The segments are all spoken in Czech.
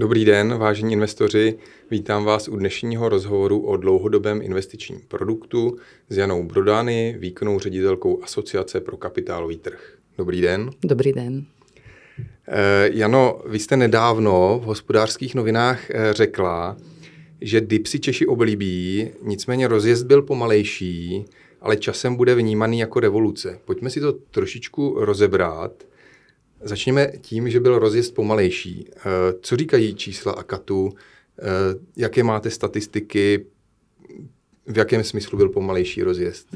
Dobrý den, vážení investoři. Vítám vás u dnešního rozhovoru o dlouhodobém investičním produktu s Janou Brodány, výkonnou ředitelkou Asociace pro kapitálový trh. Dobrý den. Dobrý den. Eh, Jano, vy jste nedávno v hospodářských novinách eh, řekla, že dip si Češi oblíbí, nicméně rozjezd byl pomalejší, ale časem bude vnímaný jako revoluce. Pojďme si to trošičku rozebrat. Začněme tím, že byl rozjezd pomalejší. Eh, co říkají čísla AKATu? Eh, jaké máte statistiky? V jakém smyslu byl pomalejší rozjezd?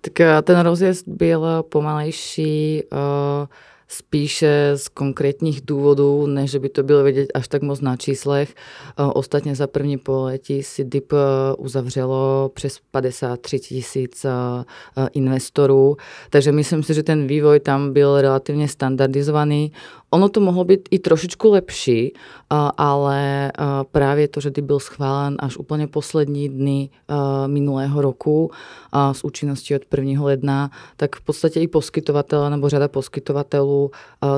Tak eh, ten rozjezd byl pomalejší uh spíše z konkrétních důvodů, než by to bylo vědět až tak moc na číslech. Eh, ostatně za první poletí si DIP eh, uzavřelo přes 53 tisíc eh, investorů, takže myslím si, že ten vývoj tam byl relativně standardizovaný ono to mohlo být i trošičku lepší, ale právě to, že byl schválen až úplně poslední dny minulého roku s účinností od 1. ledna, tak v podstatě i poskytovatele nebo řada poskytovatelů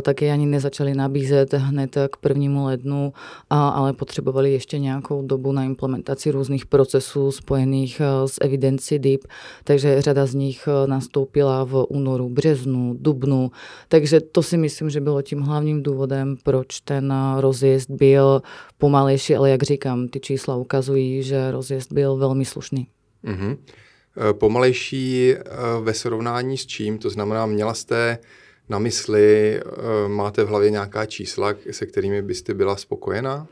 také ani nezačali nabízet hned k 1. lednu, ale potřebovali ještě nějakou dobu na implementaci různých procesů spojených s evidenci DIP, takže řada z nich nastoupila v únoru, březnu, dubnu, takže to si myslím, že bylo tím hlavním hlavním důvodem, proč ten rozjezd byl pomalejší, ale jak říkám, ty čísla ukazují, že rozjezd byl velmi slušný. Mm-hmm. Pomalejší e, ve srovnání s čím? To znamená, měla jste uh, na mysli? Eh, máte v hlavě nějaká čísla, se kterými byste byla spokojená?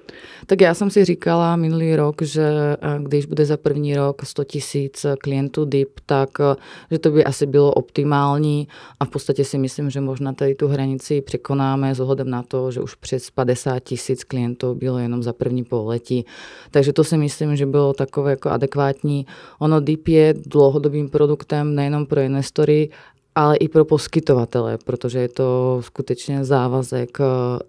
Tak já jsem si říkala minulý rok, že eh, když bude za první rok 100 tisíc klientů DIP, tak eh, že to by asi bylo optimální a v podstatě si myslím, že možná tady tu hranici překonáme s ohledem na to, že už přes 50 tisíc klientů bylo jenom za první pololetí. Takže to si myslím, že bylo takové jako adekvátní. Ono DIP je dlouhodobým produktem nejenom pro investory, ale i pro poskytovatele, protože je to skutečně závazek eh,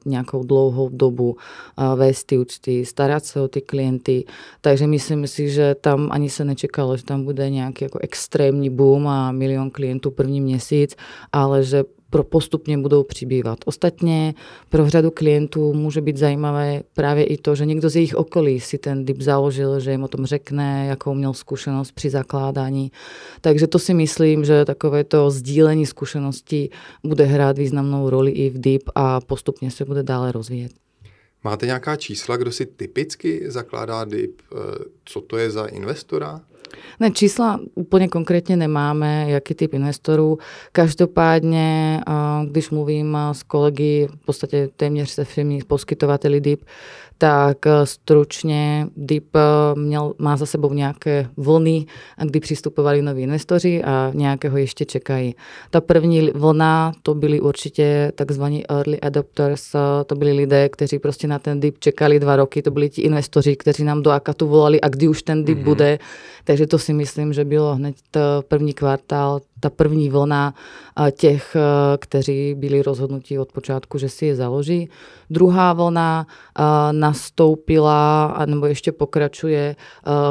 nějakou dlouhou dobu eh, vést ty účty, starat se o ty klienty. Takže myslím si, že tam ani se nečekalo, že tam bude nějaký jako extrémní boom a milion klientů první měsíc, ale že pro postupně budou přibývat. Ostatně pro řadu klientů může být zajímavé právě i to, že někdo z jejich okolí si ten dip založil, že jim o tom řekne, jakou měl zkušenost při zakládání. Takže to si myslím, že takové to sdílení zkušeností bude hrát významnou roli i v dip a postupně se bude dále rozvíjet. Máte nějaká čísla, kdo si typicky zakládá DIP? Eh, co to je za investora? Ne, čísla úplně konkrétně nemáme, jaký typ investorů. Každopádně, když mluvím s kolegy, v podstatě téměř se všemi poskytovateli DIP, tak eh, stručně DIP eh, měl, má za sebou nějaké vlny, kdy přistupovali noví investoři a nějakého ještě čekají. Ta první vlna, to byli určitě takzvaní early adopters, eh, to byli lidé, kteří prostě na ten DIP čekali dva roky, to byli ti investoři, kteří nám do Akatu volali a kdy už ten DIP mm-hmm. bude. Takže to si myslím, že bylo hned první kvartál ta první vlna eh, těch, eh, kteří byli rozhodnutí od počátku, že si je založí. Druhá vlna eh, nastoupila, nebo ještě pokračuje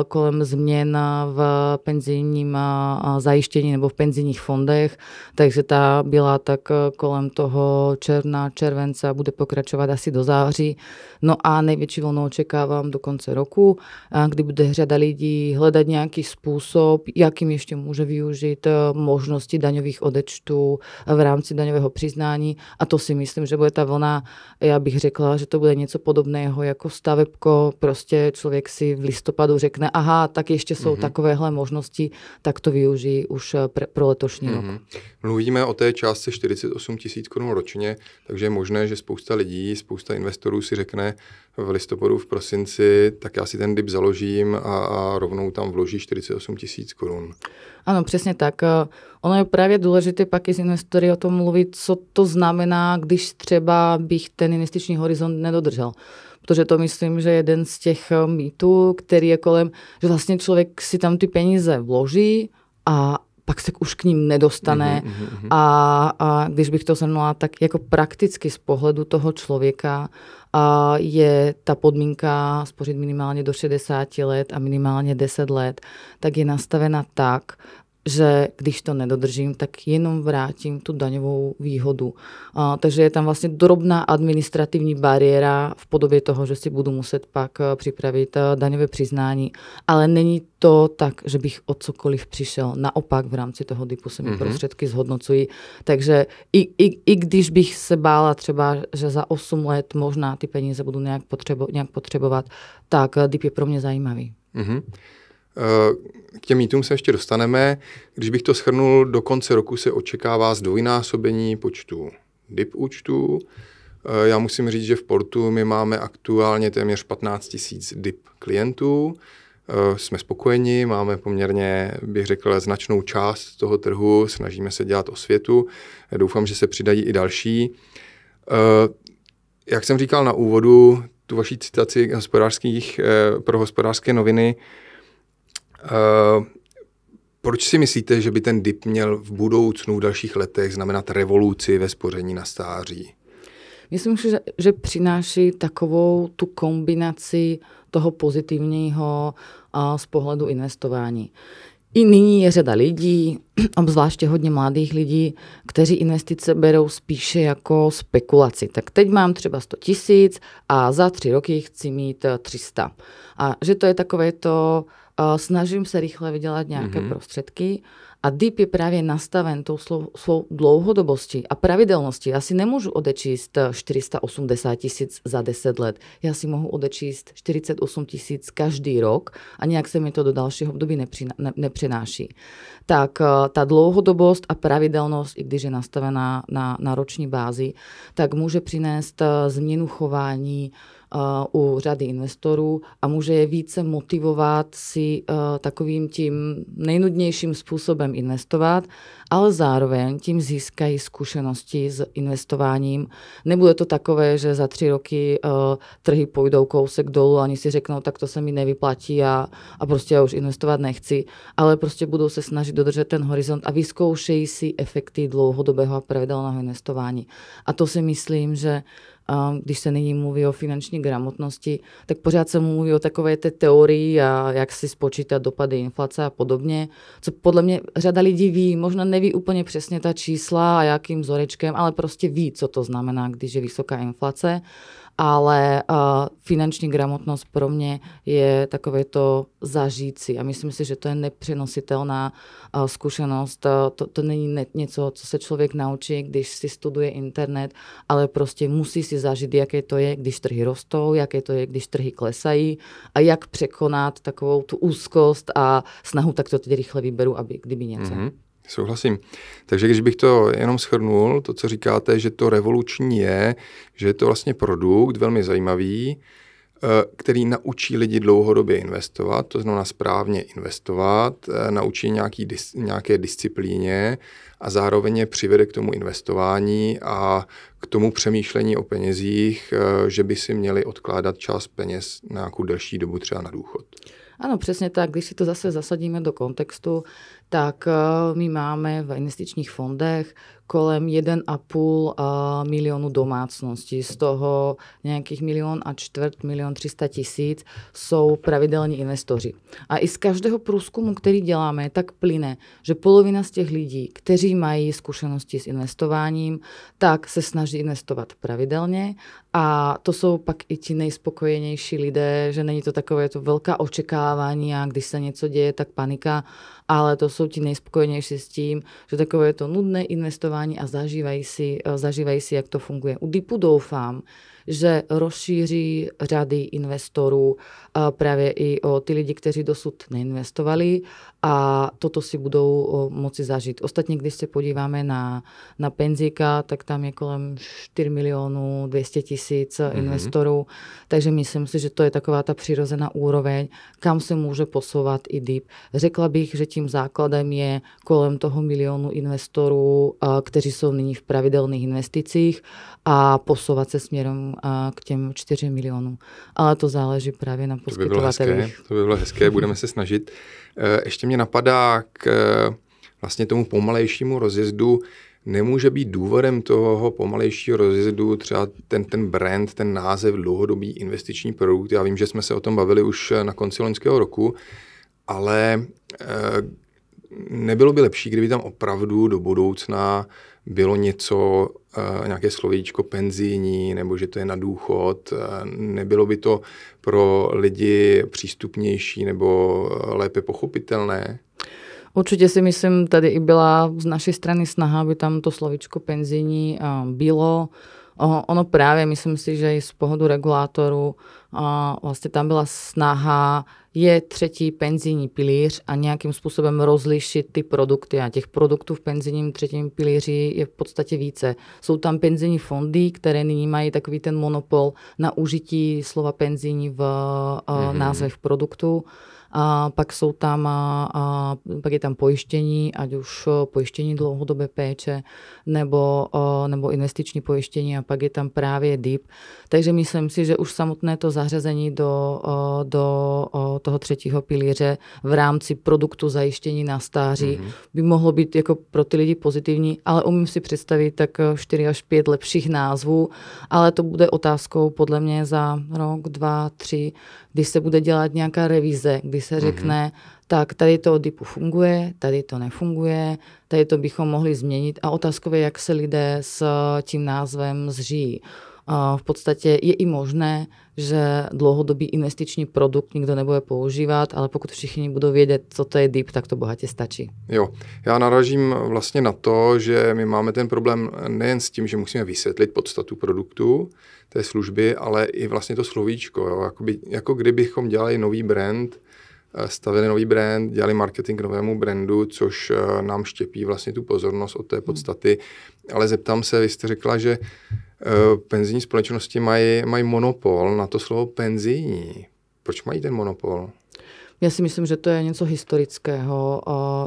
kolem změn v penzijním zajištění nebo v penzijních fondech, takže ta byla tak kolem toho června, července bude pokračovat asi do září. No a největší vlnu očekávám do konce roku, kdy bude řada lidí hledat nějaký způsob, jakým ještě může využít možnost možnosti daňových odečtů v rámci daňového přiznání a to si myslím, že bude ta vlna, já bych řekla, že to bude něco podobného jako stavebko, prostě člověk si v listopadu řekne, aha, tak ještě jsou mm-hmm. takovéhle možnosti, tak to využijí už eh, pr- pro letošní mm-hmm. rok. Mhm. Mluvíme o té částce 48 tisíc korun ročně, takže je možné, že spousta lidí, spousta investorů si řekne, v listopadu, v prosinci, tak já si ten dip založím a, a rovnou tam vloží 48 tisíc korun. Ano, přesně tak. Eh, ono je právě důležité pak i s investory o tom mluvit, co to znamená, když třeba bych ten investiční horizont nedodržel protože to myslím, že jeden z těch eh, mýtů, který je kolem, že vlastně člověk si tam ty peníze vloží a, pak se už k ním nedostane. Mm-hmm, A, a když bych to zhrnula, tak jako prakticky z pohledu toho člověka a je ta podmínka spořit minimálně do 60 let a minimálně 10 let, tak je nastavena tak, že když to nedodržím, tak jenom vrátím tu daňovou výhodu. A, takže je tam vlastně drobná administrativní bariéra v podobě toho, že si budu muset pak eh, připravit eh, daňové přiznání. Ale není to tak, že bych o cokoliv přišel. Naopak v rámci toho DIPu se mi mm-hmm. prostředky zhodnocují. Takže i, i, i když bych se bála třeba, že za 8 let možná ty peníze budu nějak, potřebo, nějak potřebovat, tak eh, DIP je pro mě zajímavý. Mm-hmm. Eh, k těm mítům se ještě dostaneme. Když bych to shrnul, do konce roku se očekává zdvojnásobení počtu DIP účtů. Eh, já musím říct, že v Portu my máme aktuálně téměř 15 000 DIP klientů. Eh, jsme spokojeni, máme poměrně, bych řekl, značnou část toho trhu, snažíme se dělat osvětu. Doufám, že se přidají i další. Jak jsem říkal na úvodu, tu vaší citaci hospodářských, pro hospodářské noviny, Uh, proč si myslíte, že by ten dip měl v budoucnu, v dalších letech znamenat revoluci ve spoření na stáří? Myslím, že, že přináší takovou tu kombinaci toho pozitivního a z pohledu investování. I nyní je řada lidí, obzvláště hodně mladých lidí, kteří investice berou spíše jako spekulaci. Tak teď mám třeba 100 tisíc a za tři roky chci mít 300. Eh, a že to je takové to Eh, snažím se rychle vydělat nějaké mm-hmm. prostředky a DIP je právě nastaven tou svou, dlouhodobostí a pravidelností. Já si nemůžu odečíst 480 eh, tisíc za 10 let. Já si mohu odečíst 48 tisíc každý rok a nějak se mi to do dalšího období nepřenáší. Tak eh, ta dlouhodobost a pravidelnost, i když je nastavená na, na roční bázi, tak může přinést změnu chování, Eh, u řady investorů a může je více motivovat si eh, takovým tím nejnudnějším způsobem investovat, ale zároveň tím získají zkušenosti s investováním. Nebude to takové, že za tři roky eh, trhy půjdou kousek dolů a si řeknou, tak to se mi nevyplatí a, a prostě já už investovat nechci, ale prostě budou se snažit dodržet ten horizont a vyzkoušejí si efekty dlouhodobého a pravidelného investování. A to si myslím, že když se nyní mluví o finanční gramotnosti, tak pořád se mluví o takové té teorii a jak si spočítat dopady inflace a podobně, co podle mě řada lidí ví, možná neví úplně přesně ta čísla a jakým vzorečkem, ale prostě ví, co to znamená, když je vysoká inflace ale uh, finanční gramotnost pro mě je takové to zažít a myslím si, že to je nepřenositelná uh, zkušenost. Uh, to, to není ne, něco, co se člověk naučí, když si studuje internet, ale prostě musí si zažít, jaké to je, když trhy rostou, jaké to je, když trhy klesají a jak překonat takovou tu úzkost a snahu, tak to tedy rychle vyberu, aby kdyby něco. Mm-hmm. Souhlasím. Takže když bych to jenom schrnul, to, co říkáte, že to revoluční je, že je to vlastně produkt velmi zajímavý, eh, který naučí lidi dlouhodobě investovat, to znamená správně investovat, eh, naučí nějaký, nějaké disciplíně a zároveň je přivede k tomu investování a k tomu přemýšlení o penězích, eh, že by si měli odkládat část peněz na nějakou delší dobu třeba na důchod. Ano, přesně tak. Když si to zase zasadíme do kontextu, tak eh, my máme v investičních fondech kolem 1,5 milionu domácností. Z toho nejakých milión a čtvrt, milión 300 tisíc jsou pravidelní investoři. A i z každého průzkumu, který děláme, tak plyne, že polovina z těch lidí, kteří mají zkušenosti s investováním, tak se snaží investovat pravidelně a to jsou pak i ti nejspokojenější lidé, že není to takové to velká očekávání a když se něco děje, tak panika ale to jsou ti nejspokojenější s tím, že takové je to nudné investování a zažívají si, eh, zažívají si, jak to funguje. U DIPu doufám, že rozšíří řady investorů právě i o ty lidi, kteří dosud neinvestovali a toto si budou moci zažít. Ostatně, když se podíváme na, na penzíka, tak tam je kolem 4 milionů 200 tisíc mm-hmm. investorů, takže myslím si, že to je taková ta přirozená úroveň, kam se může posouvat i DIP. Řekla bych, že tím základem je kolem toho milionu investorů, kteří jsou nyní v pravidelných investicích a posouvat se směrem k těm 4 milionům. Ale to záleží právě na poskytovatelích. To by bylo hezké, to by bylo hezké budeme se snažit. Eh, ještě mě napadá k eh, vlastně tomu pomalejšímu rozjezdu, nemůže být důvodem toho pomalejšího rozjezdu třeba ten, ten brand, ten název dlouhodobý investiční produkt. Já vím, že jsme se o tom bavili už eh, na konci loňského roku, ale e, nebylo by lepší, kdyby tam opravdu do budoucna bylo něco, eh, nějaké slovíčko penzijní, nebo že to je na důchod. Eh, nebylo by to pro lidi přístupnější nebo lépe pochopitelné? Určitě si myslím, tady i byla z naší strany snaha, aby tam to slovíčko penzijní eh, bylo. Ono právě, myslím si, že i z pohodu regulátoru vlastně tam byla snaha je třetí penzijní pilíř a nějakým způsobem rozlišit ty produkty. A těch produktů v penzijním třetím pilíři je v podstatě více. Jsou tam penzijní fondy, které nyní mají takový ten monopol na užití slova penzijní v mm-hmm. Eh, názvech produktů. A pak jsou tam, a, a, pak je tam pojištění, ať už eh, pojištění dlouhodobé péče nebo, a, eh, nebo investiční pojištění a pak je tam právě DIP. Takže myslím si, že už samotné to zařazení do, a, eh, do a, toho třetího pilíře v rámci produktu zajištění na stáří mm-hmm. by mohlo být jako pro ty lidi pozitivní, ale umím si představit tak 4 až 5 lepších názvů, ale to bude otázkou podle mě za rok, dva, tři, když se bude dělat nějaká revize, kdy kdy se mhm. řekne, mm-hmm. tak tady to typu funguje, tady to nefunguje, tady to bychom mohli změnit a otázkově jak se lidé s eh, tím názvem zřijí. V podstatě je i možné, že dlouhodobý investiční produkt nikdo nebude používat, ale pokud všichni budou vědět, co to je DIP, tak to bohatě stačí. Jo, já naražím vlastně na to, že my máme ten problém nejen s tím, že musíme vysvětlit podstatu produktu, té služby, ale i vlastně to slovíčko. Jo. Jakoby, jako kdybychom dělali nový brand, Eh, stavili nový brand, dělali marketing novému brandu, což eh, nám štěpí vlastně tu pozornost od té hmm. podstaty. Ale zeptám se, vy jste řekla, že eh, penzijní společnosti mají, mají monopol na to slovo penzijní. Proč mají ten monopol? Já si myslím, že to je něco historického,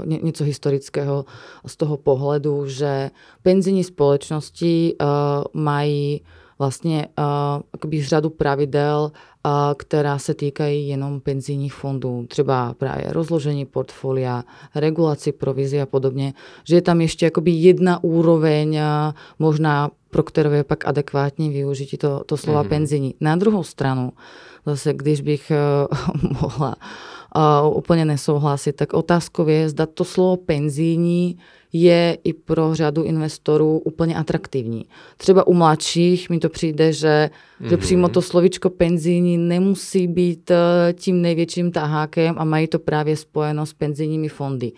ně, něco historického z toho pohledu, že penzijní společnosti mají vlastně akoby řadu pravidel, která se týkají jenom penzijních fondů, třeba právě rozložení portfolia, regulaci provizi a podobně, že je tam ještě jakoby jedna úroveň možná pro kterou je pak adekvátní využití to, to slova mm. penzijní. Na druhou stranu, zase když bych eh, mohla uh, úplně nesouhlasit. Tak otázkou je, zda to slovo penzijní je i pro řadu investorů úplně atraktivní. Třeba u mladších mi to přijde, že, mm-hmm. že mhm. přímo to slovičko penzijní nemusí být uh, tím největším tahákem a mají to právě spojeno s penzijními fondy.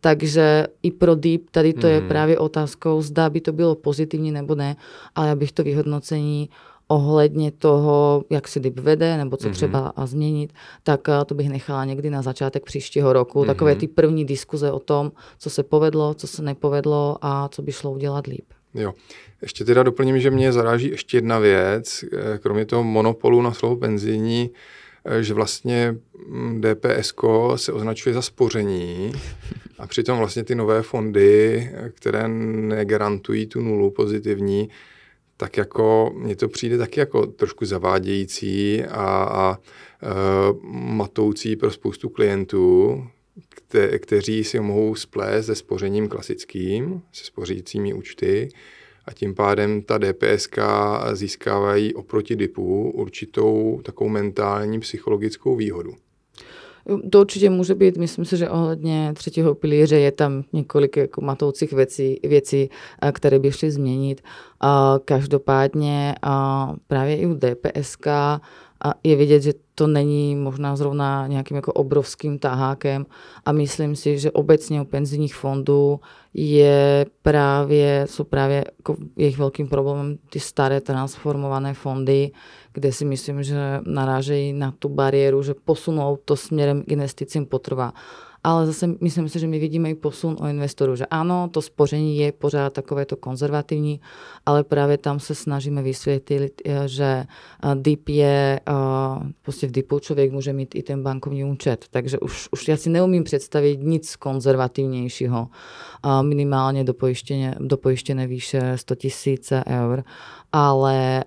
Takže i pro DEEP tady to mm-hmm. je mhm. právě otázkou, zda by to bylo pozitivní nebo ne, ale abych to vyhodnocení uh, ohledně toho, jak si DIP vede, nebo co mm-hmm. třeba a změnit, tak eh, to bych nechala někdy na začátek příštího roku. Mm-hmm. Takové ty první diskuze o tom, co se povedlo, co se nepovedlo a co by šlo udělat líp. Jo. Ještě teda doplním, že mě zaráží ještě jedna věc, eh, kromě toho monopolu na slovo benzíní, eh, že vlastně mm, DPS se označuje za spoření a přitom vlastně ty nové fondy, které negarantují tu nulu pozitivní, tak jako mně to přijde taky jako trošku zavádějící a, a e, matoucí pro spoustu klientů, kte, kteří si mohou splést se spořením klasickým, se spořícími účty a tím pádem ta DPSK získávají oproti DIPu určitou takovou mentální psychologickou výhodu. To určitě může být, myslím si, že ohledně třetího pilíře je tam několik jako matoucích věcí, věcí eh, které by šly změnit. Každopádně právě i u DPSK je vidět, že to není možná zrovna nějakým jako obrovským tahákem a myslím si, že obecně u penzijních fondů je právě, jsou právě jako jejich velkým problémem ty staré transformované fondy, kde si myslím, že narážejí na tu bariéru, že posunou to směrem k investicím potrvá. Ale zase myslím si, že my vidíme i posun o investoru, že ano, to spoření je pořád takové to konzervativní, ale právě tam se snažíme vysvětlit, eh, že eh, DIP je, eh, prostě v DIPu člověk může mít i ten bankovní účet, takže už, už já si neumím představit nic konzervativnějšího, minimálně do pojištěné, výše 100 000 eur ale, eh,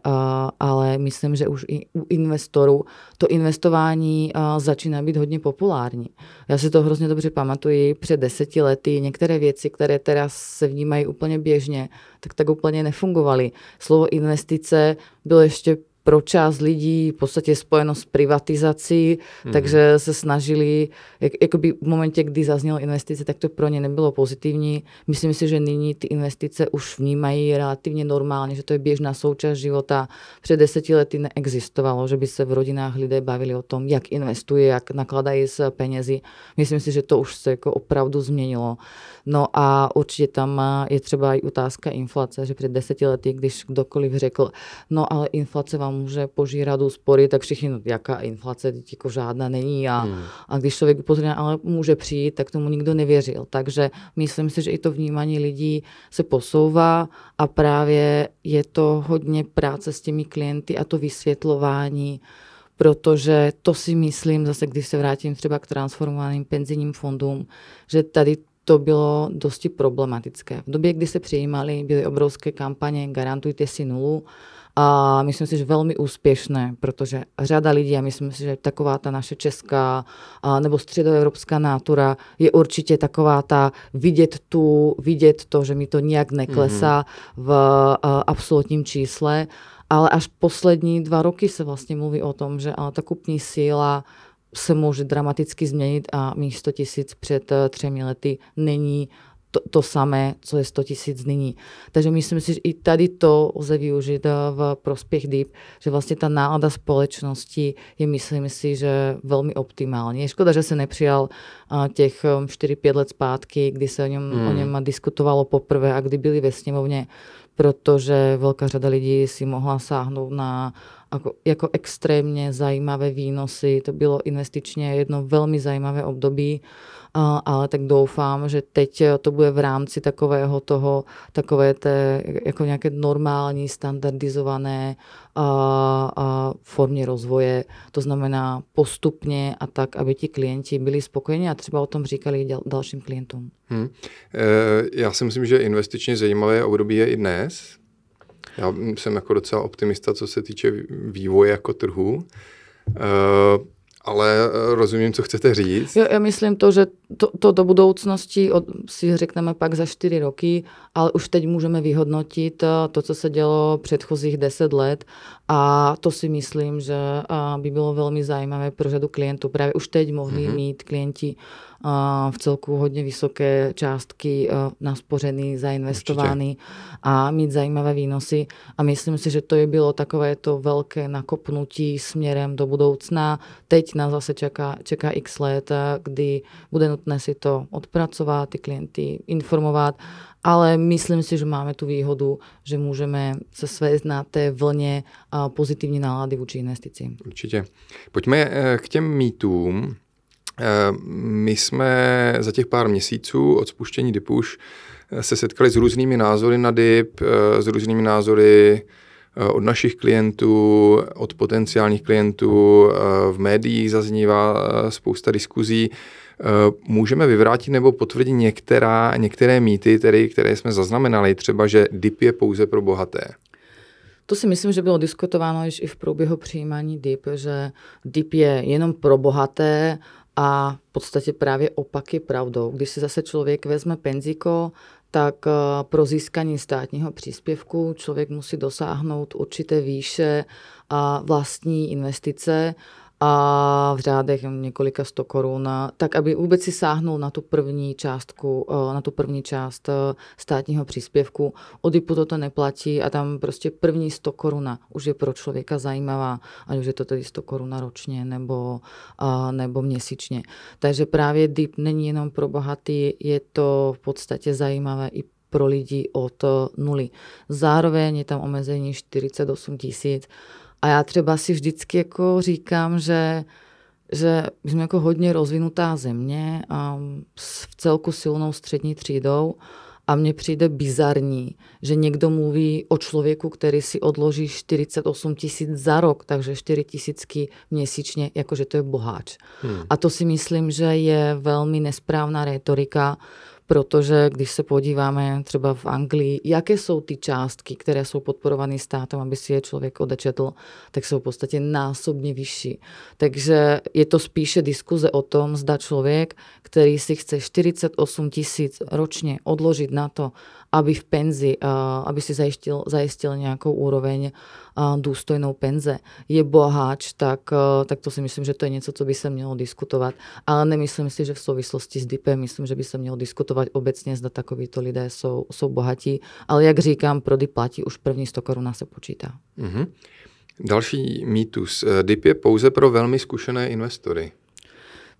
ale myslím, že už i u investorů to investování eh, začíná být hodně populární. Já si to hrozně dobře pamatuji, před deseti lety některé věci, které teraz se vnímají úplně běžně, tak tak úplně nefungovaly. Slovo investice bylo ještě pro část lidí v podstatě spojeno s privatizací, mm takže se snažili, jak, jakoby v momentě, kdy zaznělo investice, tak to pro ně nebylo pozitivní. Myslím si, že nyní ty investice už vnímají relativně normálně, že to je běžná součást života. Před deseti lety neexistovalo, že by se v rodinách lidé bavili o tom, jak investuje, jak nakladají s penězi. Myslím si, že to už se jako opravdu změnilo. No a určitě tam je třeba i otázka inflace, že před deseti lety, když kdokoliv řekl, no ale inflace vám může požírat úspory, tak všichni, no, jaká inflace, jako žádná není a, hmm. a když člověk upozorňuje, ale může přijít, tak tomu nikdo nevěřil. Takže myslím si, že i to vnímání lidí se posouvá a právě je to hodně práce s těmi klienty a to vysvětlování, protože to si myslím, zase když se vrátím třeba k transformovaným penzijním fondům, že tady to bylo dosti problematické. V době, kdy se přijímali byly obrovské kampaně Garantujte si nulu a myslím si, že velmi úspěšné, protože řada lidí, a myslím si, že taková ta naše česká a, nebo středoevropská nátura je určitě taková ta vidět tu, vidět to, že mi to nějak neklesá mm-hmm. v a, absolutním čísle, ale až poslední dva roky se vlastně mluví o tom, že ale ta kupní síla se může dramaticky změnit a mých 100 tisíc před eh, třemi lety není to, to samé, co je 100 tisíc nyní. Takže myslím si, že i tady to lze využít eh, v prospěch DIP, že vlastně ta nálada společnosti je, myslím si, že velmi optimální. Je škoda, že se nepřijal eh, těch 4-5 let zpátky, kdy se o něm, hmm. o něm diskutovalo poprvé a kdy byli ve sněmovně, protože velká řada lidí si mohla sáhnout na ako, jako extrémně zajímavé výnosy. To bylo investičně jedno velmi zajímavé období, ale tak doufám, že teď to bude v rámci takového toho, takové té, jako nějaké normální, standardizované a, a formě rozvoje. To znamená postupně a tak, aby ti klienti byli spokojeni a třeba o tom říkali dal, dalším klientům. Hmm. E, já si myslím, že investičně zajímavé období je i dnes, já jsem jako docela optimista, co se týče vývoje jako trhu. Eh, ale rozumím, co chcete říct. Jo, já myslím to, že to, to do budoucnosti od, si řekneme pak za čtyři roky, ale už teď můžeme vyhodnotit eh, to, co se dělo předchozích deset let a to si myslím, že eh, by bylo velmi zajímavé pro řadu klientů. Právě už teď mohli mm-hmm. mít klienti v celku hodně vysoké částky e, naspořený, zainvestovaný Určitě. a mít zajímavé výnosy. A myslím si, že to je bylo takové to velké nakopnutí směrem do budoucna. Teď nás zase čeká, čeká x let, e, kdy bude nutné si to odpracovat, ty klienty informovat ale myslím si, že máme tu výhodu, že můžeme se své na té vlně e, pozitivní nálady vůči investicím. Určitě. Pojďme k těm mýtům. Eh, my jsme za těch pár měsíců od spuštění DIPUŠ eh, se setkali s různými názory na DIP, eh, s různými názory od našich klientů, od potenciálních klientů, v médiích zaznívá spousta diskuzí. Můžeme vyvrátit nebo potvrdit některá, některé mýty, tedy, které jsme zaznamenali, třeba, že DIP je pouze pro bohaté. To si myslím, že bylo diskutováno již i v průběhu přijímání DIP, že DIP je jenom pro bohaté a v podstatě právě opak je pravdou. Když si zase člověk vezme penzíko, tak eh, pro získání státního příspěvku člověk musí dosáhnout určité výše eh, vlastní investice a v řádech několika sto korun, tak aby vůbec si sáhnul na tu první částku, eh, na tu první část eh, státního příspěvku. Od IPu toto neplatí a tam prostě první 100 koruna už je pro člověka zajímavá, ať už je to tedy 100 koruna ročně nebo, eh, nebo měsíčně. Takže právě DIP není jenom pro bohatý, je to v podstatě zajímavé i pro lidi od nuly. Zároveň je tam omezení 48 tisíc, a já třeba si vždycky jako říkám, že, že jsme jako hodně rozvinutá země a s v celku silnou střední třídou a mně přijde bizarní, že někdo mluví o člověku, který si odloží 48 tisíc za rok, takže 4 tisícky měsíčně, jakože to je boháč. Hmm. A to si myslím, že je velmi nesprávná retorika, protože když se podíváme třeba v Anglii, jaké jsou ty částky, které jsou podporované státem, aby si je člověk odečetl, tak jsou v podstatě násobně vyšší. Takže je to spíše diskuze o tom, zda člověk, který si chce 48 tisíc ročně odložit na to, aby v penzi, aby si zajistil, zajistil nějakou úroveň důstojnou penze. Je boháč, tak, tak to si myslím, že to je něco, co by se mělo diskutovat. Ale nemyslím si, že v souvislosti s DIPem, myslím, že by se mělo diskutovat obecně, zda takovýto lidé jsou, jsou bohatí. Ale jak říkám, pro DIP platí už první 100 koruna se počítá. Mm-hmm. Další mýtus. DIP je pouze pro velmi zkušené investory.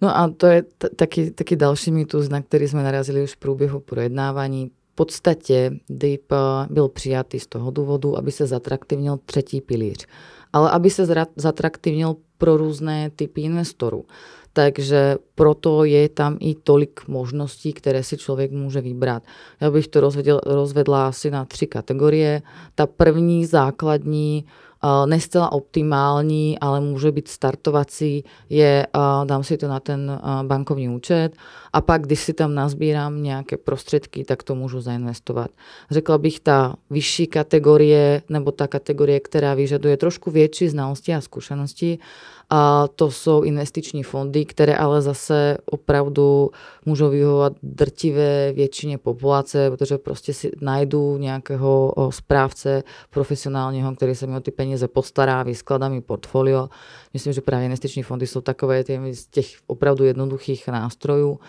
No a to je t- taky, taky další mýtus, na který jsme narazili už v průběhu projednávání podstatě DIP eh, byl přijatý z toho důvodu, aby se zatraktivnil třetí pilíř, ale aby se zatraktivnil pro různé typy investorů. Takže proto je tam i tolik možností, které si člověk může vybrat. Já bych to rozvedla asi na tři kategorie. Ta první základní uh, Eh, nestela optimální, ale může být startovací, je, eh, dám si to na ten eh, bankovní účet a pak, když si tam nazbírám nějaké prostředky, tak to můžu zainvestovat. Řekla bych, ta vyšší kategorie nebo ta kategorie, která vyžaduje trošku větší znalosti a zkušenosti, a to jsou investiční fondy, které ale zase opravdu můžou vyhovovat drtivé většině populace, protože prostě si najdu nějakého správce profesionálního, který se mi o ty peníze postará, vyskladá mi portfolio. Myslím, že právě investiční fondy jsou takové z těch opravdu jednoduchých nástrojů.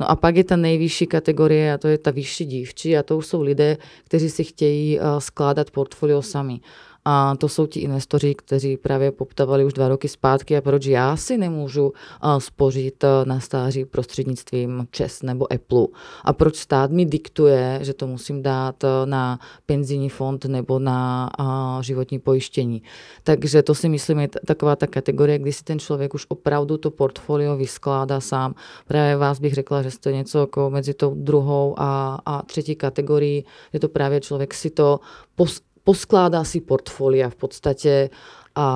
No a pak je ta nejvyšší kategorie a to je ta vyšší dívčí a to už jsou lidé, kteří si chtějí skládat portfolio sami. A to jsou ti investoři, kteří právě poptávali už dva roky zpátky a proč já si nemůžu eh, spořit eh, na stáří prostřednictvím ČES nebo Apple. A proč stát mi diktuje, že to musím dát eh, na penzijní fond nebo na životní pojištění. Takže to si myslím je taková ta kategorie, kdy si ten člověk už opravdu to portfolio vyskládá sám. Právě vás bych řekla, že jste něco jako mezi tou druhou a, a třetí kategorií, že to právě člověk si to pos- poskládá si portfolia v podstatě a,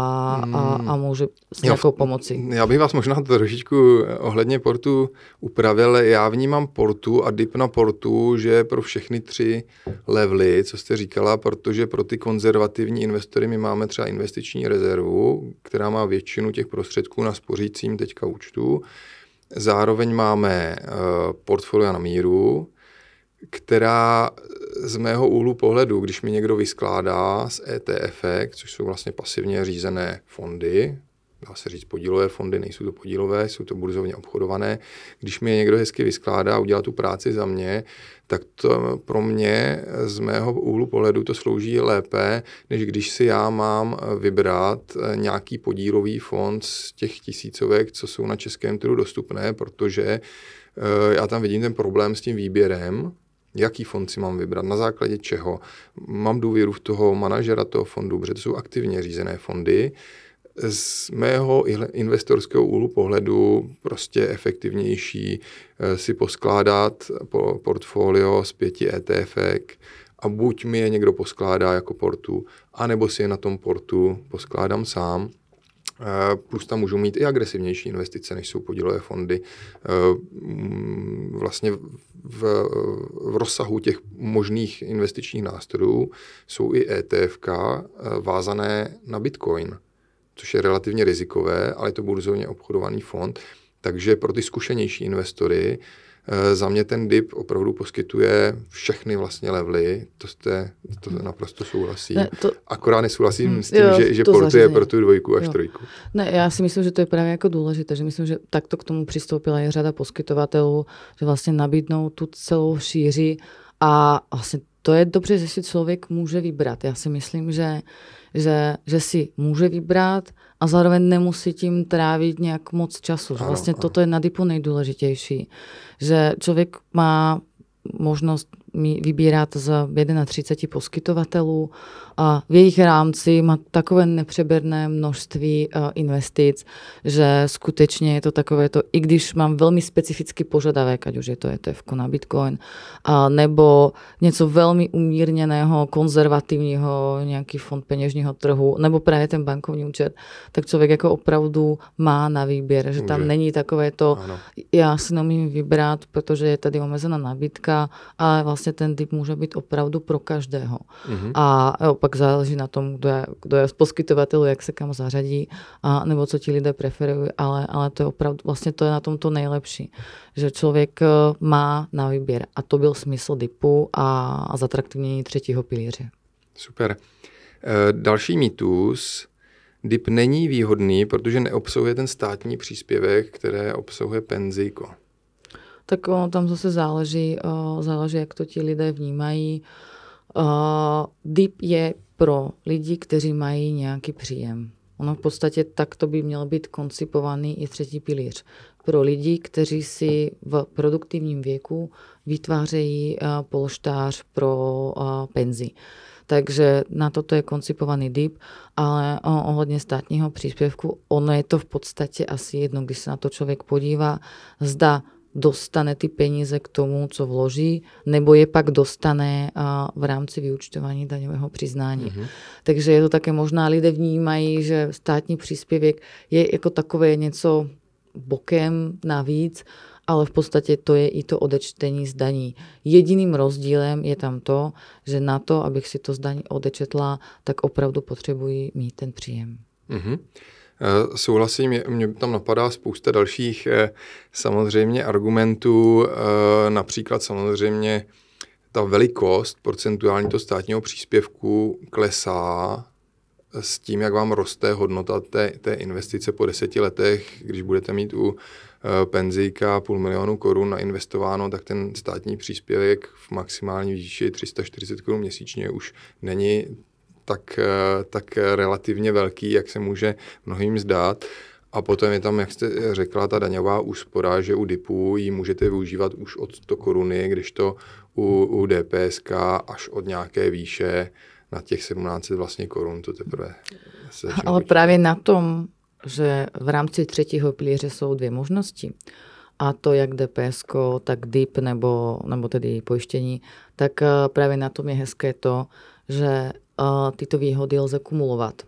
a, hmm. a může s nějakou pomocí. Já bych vás možná trošičku eh, ohledně portu upravil. Já vnímám portu a dip na portu, že pro všechny tři levely, co jste říkala, protože pro ty konzervativní investory my máme třeba investiční rezervu, která má většinu těch prostředků na spořícím teďka účtu. Zároveň máme uh, eh, portfolio na míru, která z mého úhlu pohledu, když mi někdo vyskládá z ETF, což jsou vlastně pasivně řízené fondy, dá se říct podílové fondy, nejsou to podílové, jsou to burzovně obchodované. Když mi je někdo hezky vyskládá a udělá tu práci za mě, tak to pro mě z mého úhlu pohledu to slouží lépe, než když si já mám vybrat nějaký podílový fond z těch tisícovek, co jsou na českém trhu dostupné, protože eh, já tam vidím ten problém s tím výběrem, jaký fond si mám vybrat, na základě čeho. Mám důvěru v toho manažera toho fondu, protože to jsou aktivně řízené fondy. Z mého investorského úhlu pohledu prostě efektivnější eh, si poskládat po portfolio z pěti ETF a buď mi je někdo poskládá jako portu, anebo si je na tom portu poskládám sám Eh, plus tam můžou mít i agresivnější investice, než jsou podílové fondy. Eh, vlastně v, v rozsahu těch možných investičních nástrojů jsou i ETF eh, vázané na Bitcoin, což je relativně rizikové, ale je to burzovně obchodovaný fond. Takže pro ty zkušenější investory uh, Eh, za mě ten DIP opravdu poskytuje všechny vlastně levely, to jste, to mhm. naprosto souhlasí. Ne, to, Akorát nesouhlasím hmm, s tím, jo, že, že portuje pro tu dvojku až jo. trojku. Ne, já si myslím, že to je právě jako důležité, že myslím, že takto k tomu přistoupila i řada poskytovatelů, že vlastně nabídnou tu celou šíři a vlastně to je dobře, že si člověk může vybrat. Já si myslím, že, že, že si může vybrat a zároveň nemusí tím trávit nějak moc času. Ano, vlastně ano. toto je na dipu nejdůležitější. Že člověk má možnost vybírat z 31 poskytovatelů a v jejich rámci má takové nepřeberné množství eh, investic, že skutečně je to takové to, i když mám velmi specifický požadavek, ať už je to ETF na Bitcoin, a nebo něco velmi umírněného, konzervativního, nějaký fond peněžního trhu, nebo právě ten bankovní účet, tak člověk jako opravdu má na výběr, že tam Může. není takové to, ano. já si nemím vybrat, protože je tady omezená nabídka, ale vlastně vlastně ten typ může být opravdu pro každého. Mm-hmm. A e, opak záleží na tom, kdo je, kdo je z poskytovatelů, jak se kam zařadí, a, nebo co ti lidé preferují, ale, ale to je opravdu, vlastně to je na tom to nejlepší, že člověk e, má na výběr. A to byl smysl DIPu a, a zatraktivnění třetího pilíře. Super. E, další mýtus, DIP není výhodný, protože neobsahuje ten státní příspěvek, které obsahuje penzíko tak ono tam zase záleží, eh, záleží, jak to ti lidé vnímají. Eh, DIP je pro lidi, kteří mají nějaký příjem. Ono v podstatě takto by měl být koncipovaný i třetí pilíř. Pro lidi, kteří si v produktivním věku vytvářejí eh, polštář pro penzi. Takže na toto je koncipovaný DIP, ale ohledně státního příspěvku, ono je to v podstatě asi jedno, když se na to člověk podívá, zda dostane ty peníze k tomu, co vloží, nebo je pak dostane v rámci vyučtování daňového přiznání. Mm-hmm. Takže je to také možná, lidé vnímají, že státní příspěvek je jako takové něco bokem navíc, ale v podstatě to je i to odečtení z daní. Jediným rozdílem je tam to, že na to, abych si to z daní odečetla, tak opravdu potřebuji mít ten příjem. Mm-hmm. Eh, souhlasím, mě tam napadá spousta dalších eh, samozřejmě argumentů, eh, například samozřejmě ta velikost procentuální to státního příspěvku klesá s tím, jak vám roste hodnota té, té investice po deseti letech, když budete mít u penzíka půl milionu korun nainvestováno, tak ten státní příspěvek v maximální výši 340 korun měsíčně už není tak, eh, tak relativně velký, jak se může mnohým zdát. A potom je tam, jak jste řekla, ta daňová úspora, že u DIPu ji můžete využívat už od 100 koruny, když to u, u DPSK až od nějaké výše na těch 17 vlastně korun to teprve se Ale právě na tom, že v rámci třetího pilíře jsou dvě možnosti, a to jak DPS, tak DIP nebo, nebo tedy pojištění, tak eh, právě na tom je hezké to, že tyto výhody lze kumulovat.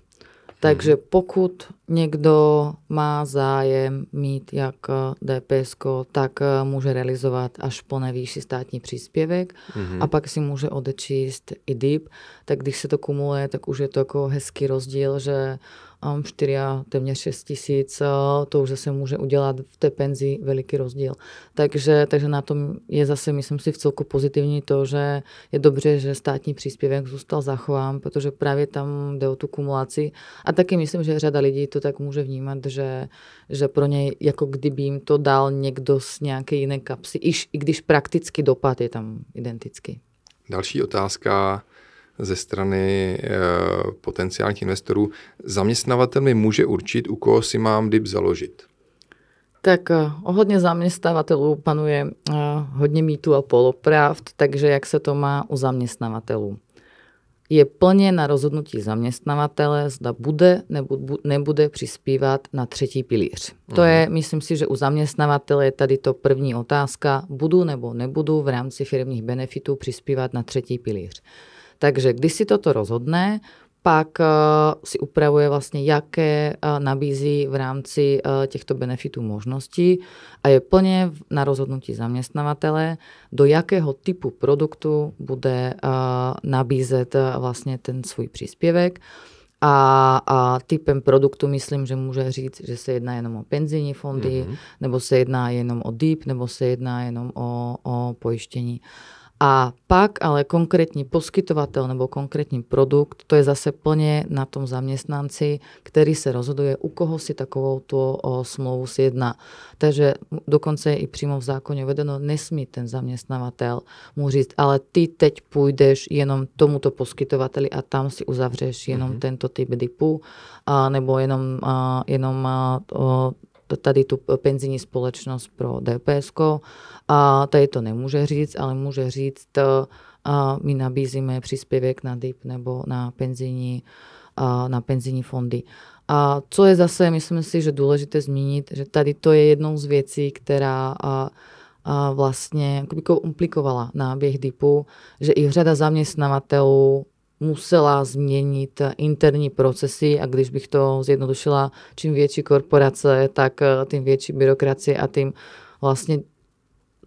Takže mhm. pokud někdo má zájem mít jak DPS, tak může realizovat až po výši státní příspěvek mm-hmm. a pak si může odečíst i DIP. Tak když se to kumuluje, tak už je to jako hezký rozdíl, že uh, 4 a téměř 6 tisíc, to už zase může udělat v té penzi veliký rozdíl. Takže, takže na tom je zase, myslím si, v celku pozitivní to, že je dobře, že státní příspěvek zůstal zachován, protože právě tam jde o tu kumulaci. A taky myslím, že řada lidí to tak může vnímat, že, že pro něj, jako kdyby jim to dal někdo z nějaké jiné kapsy, iž, i když prakticky dopad je tam identický. Další otázka ze strany eh, potenciálních investorů. Zaměstnavatel mi může určit, u koho si mám DIP založit. Tak eh, ohledně zaměstnavatelů panuje eh, hodně mýtu a polopravd, takže jak se to má u zaměstnavatelů? Je plně na rozhodnutí zaměstnavatele, zda bude nebo nebude přispívat na třetí pilíř. Mhm. To je, mhm. myslím si, že u zaměstnavatele je tady to první otázka, budu nebo nebudu v rámci firmních benefitů přispívat na třetí pilíř. Takže když si toto rozhodne, pak eh, si upravuje vlastně, jaké eh, nabízí v rámci eh, těchto benefitů možnosti a je plně na rozhodnutí zaměstnavatele, do jakého typu produktu bude nabízet vlastně ten svůj příspěvek. A, a typem produktu myslím, že může říct, že se jedná jenom o penzijní fondy, mm-hmm. nebo se jedná jenom o DEEP, nebo se jedná jenom o, o pojištění. Uh, a pak ale konkrétní poskytovatel nebo konkrétní produkt, to je zase plně na tom zaměstnanci, který se rozhoduje, u koho si takovou tu smlouvu sjedná. Takže dokonce je i přímo v zákoně uvedeno, nesmí ten zaměstnavatel mu říct, ale ty teď půjdeš jenom tomuto poskytovateli a tam si uzavřeš jenom mm-hmm. tento typ dipu, a, nebo jenom, a, jenom a, o, tady tu penzijní společnost pro DPS. A tady to nemůže říct, ale může říct, eh, a my nabízíme příspěvek na DIP nebo na penzijní, a na penzijní fondy. A co je zase, myslím si, že důležité zmínit, že tady to je jednou z věcí, která a, a vlastně komplikovala náběh DIPu, že i řada zaměstnavatelů musela změnit interní procesy a když bych to zjednodušila, čím větší korporace, tak eh, tím větší byrokracie a tím vlastně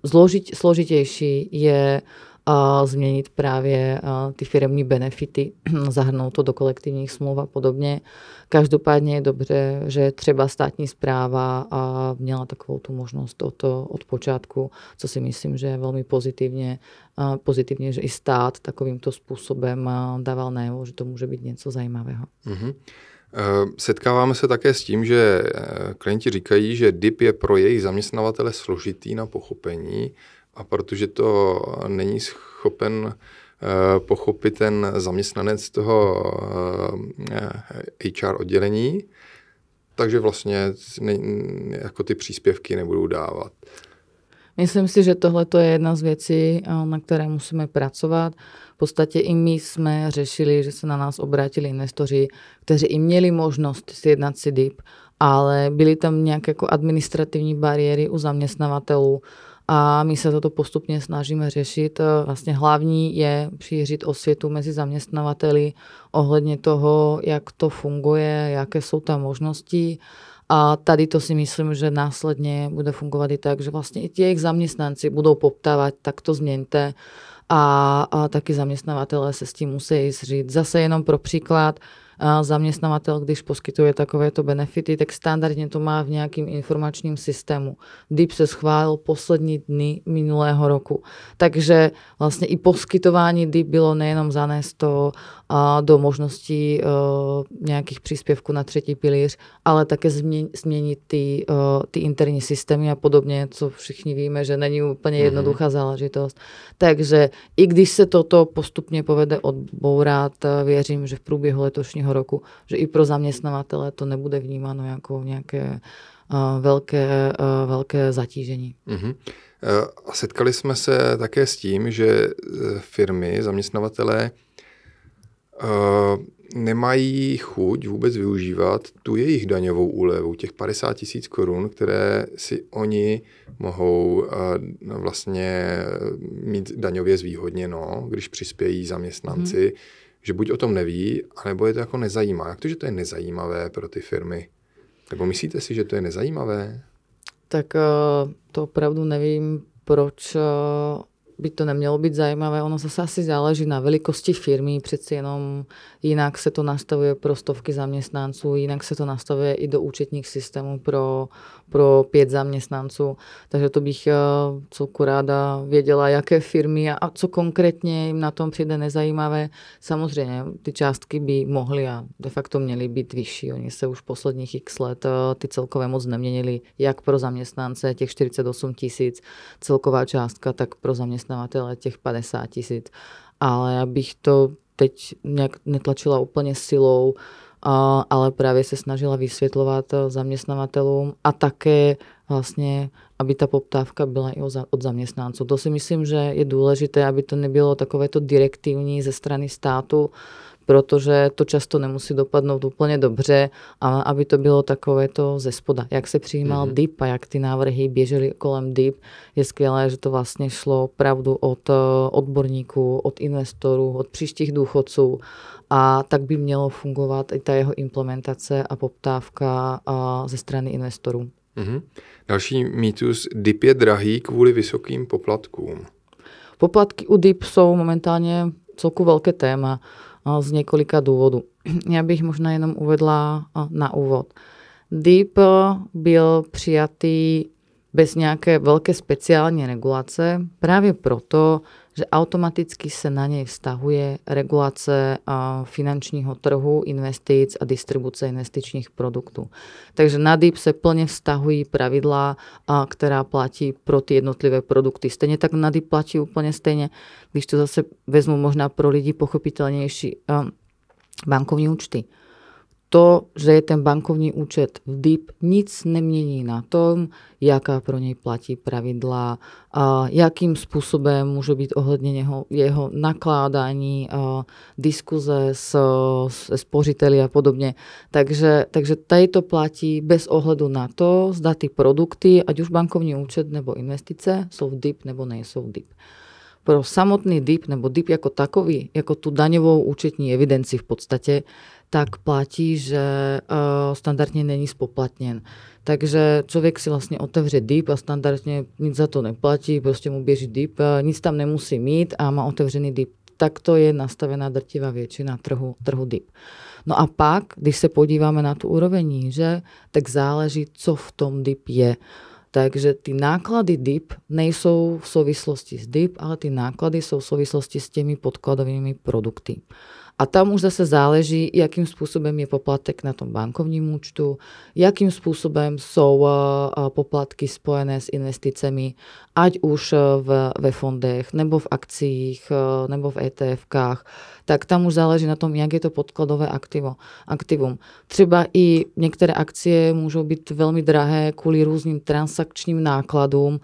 zložit, složitější je a změnit právě ty firmní benefity, zahrnout to do kolektivních smluv a podobně. Každopádně je dobře, že třeba státní zpráva a měla takovou tu možnost od, od počátku, co si myslím, že je velmi pozitivně, pozitivně, že i stát takovýmto způsobem dával najevo, že to může být něco zajímavého. Mm-hmm. Setkáváme se také s tím, že e, klienti říkají, že DIP je pro jejich zaměstnavatele složitý na pochopení a protože to není schopen eh, pochopit ten zaměstnanec toho HR eh, oddělení, takže vlastně jako ty příspěvky nebudou dávat. Myslím si, že tohle je jedna z věcí, eh, na které musíme pracovat. V podstatě i my jsme řešili, že se na nás obrátili investoři, kteří i měli možnost sjednat si DIP, ale byly tam nějaké jako administrativní bariéry u zaměstnavatelů, a my se toto postupně snažíme řešit. Eh, vlastně hlavní je šířit osvětu mezi zaměstnavateli ohledně toho, jak to funguje, jaké jsou tam možnosti a tady to si myslím, že následně bude fungovat i tak, že vlastně i jejich zaměstnanci budou poptávat, tak to změňte a, a taky zaměstnavatele se s tím musí zřít. Zase jenom pro příklad, zaměstnavatel, když poskytuje takovéto benefity, tak standardně to má v nějakým informačním systému. DIP se schválil poslední dny minulého roku. Takže vlastně i poskytování DIP bylo nejenom zanesto do možností e, nějakých příspěvků na třetí pilíř, ale také změnit ty, e, ty interní systémy a podobně, co všichni víme, že není úplně mhm. jednoduchá záležitost. Takže i když se toto postupně povede odbourat, e, věřím, že v průběhu letošního letošního roku, že i pro zaměstnavatele to nebude vnímáno jako nějaké uh, velké, uh, velké zatížení. Mm-hmm. A setkali jsme se také s tím, že firmy, zaměstnavatelé nemají chuť vůbec využívat tu jejich daňovou úlevu, těch 50 tisíc korun, které si oni mohou vlastně mít daňově zvýhodněno, když přispějí zaměstnanci. Hmm že buď o tom neví, anebo je to jako nezajímá. Jak to, že to je nezajímavé pro ty firmy? Nebo myslíte si, že to je nezajímavé? Tak eh, to opravdu nevím, proč eh, by to nemělo být zajímavé. Ono zase asi záleží na velikosti firmy, přeci jenom jinak se to nastavuje pro stovky zaměstnanců, jinak se to nastavuje i do účetních systémů pro, pro pět zaměstnanců. Takže to bych eh, celku ráda věděla, jaké firmy a, a co konkrétně jim na tom přijde nezajímavé. Samozřejmě ty částky by mohly a de facto měly být vyšší. Oni se už posledních x let eh, ty celkové moc neměnili, jak pro zaměstnance těch 48 tisíc celková částka, tak pro zaměstnance zaměstnavatele těch 50 tisíc. Ale já bych to teď nějak netlačila úplně silou, ale právě se snažila vysvětlovat zaměstnavatelům a také vlastně, aby ta poptávka byla i od zaměstnanců. To si myslím, že je důležité, aby to nebylo takovéto direktivní ze strany státu, protože to často nemusí dopadnout úplně dobře a aby to bylo takové to ze spoda. Jak se přijímal mm-hmm. DIP a jak ty návrhy běžely kolem DIP, je skvělé, že to vlastně šlo opravdu od eh, odborníků, od investorů, od příštích důchodců a tak by mělo fungovat i ta jeho implementace a poptávka eh, ze strany investorů. Mm-hmm. Další mýtus, DIP je drahý kvůli vysokým poplatkům. Poplatky u DIP jsou momentálně celku velké téma z několika důvodů. Já bych možná jenom uvedla na úvod. DEEP e, byl přijatý bez nějaké velké speciální regulace právě proto, že automaticky se na něj vztahuje regulace finančního trhu, investic a distribuce investičních produktů. Takže na DIP se plně vztahují pravidla, která platí pro ty jednotlivé produkty. Stejně tak na DIP platí úplně stejně, když to zase vezmu možná pro lidi pochopitelnější, bankovní účty to, že je ten bankovní účet v DIP, nic nemění na tom, jaká pro něj platí pravidla, a jakým způsobem může být ohledně něho, jeho nakládání, a diskuze s, s spořiteli a podobně. Takže, takže tady to platí bez ohledu na to, zda ty produkty, ať už bankovní účet nebo investice, jsou v DIP nebo nejsou v DIP pro samotný DIP nebo DIP jako takový, jako tu daňovou účetní evidenci v podstatě, tak platí, že eh, standardně není spoplatněn. Takže člověk si vlastně otevře DIP a standardně nic za to neplatí, prostě mu běží DIP, eh, nic tam nemusí mít a má otevřený DIP. to je nastavená drtivá většina trhu, trhu DIP. No a pak, když se podíváme na tu úroveň níže, tak záleží, co v tom DIP je. Takže ty náklady DIP nejsou v souvislosti s DIP, ale ty náklady jsou v souvislosti s těmi podkladovými produkty. A tam už zase záleží, jakým způsobem je poplatek na tom bankovním účtu, jakým způsobem jsou eh, eh, poplatky spojené s investicemi, ať už eh, v, ve fondech, nebo v akcích, nebo v ETF kách, tak tam už záleží na tom, jak je to podkladové aktivo, aktivum. Třeba i některé akcie můžou být velmi drahé kvůli různým transakčním nákladům,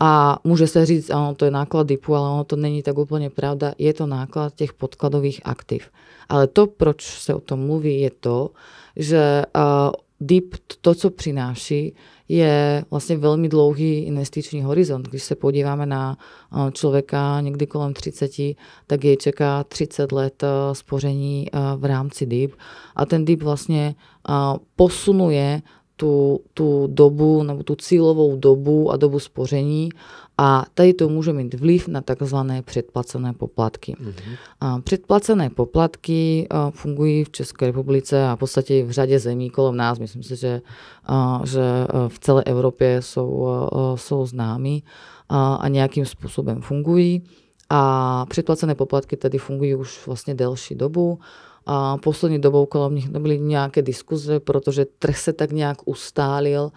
a může se říct, ano, to je náklad DIPu, ale ono to není tak úplně pravda. Je to náklad těch podkladových aktiv. Ale to, proč se o tom mluví, je to, že uh, DIP to, co přináší, je vlastně velmi dlouhý investiční horizont. Když se podíváme na eh, člověka někdy kolem 30, tak jej čeká 30 let eh, spoření v rámci DIP a ten DIP vlastně posunuje tu, tu dobu nebo tu cílovou dobu a dobu spoření a tady to může mít vliv na takzvané předplacené poplatky. Mm-hmm. A předplacené poplatky a, eh, fungují v České republice a v podstatě v řadě zemí kolem nás. Myslím si, že, a, eh, že eh, v celé Evropě jsou, a, jsou známy a, a nějakým způsobem fungují. A předplacené poplatky tady fungují už vlastně delší dobu a poslední dobou kolem nich nebyly nějaké diskuze, protože trh se tak nějak ustálil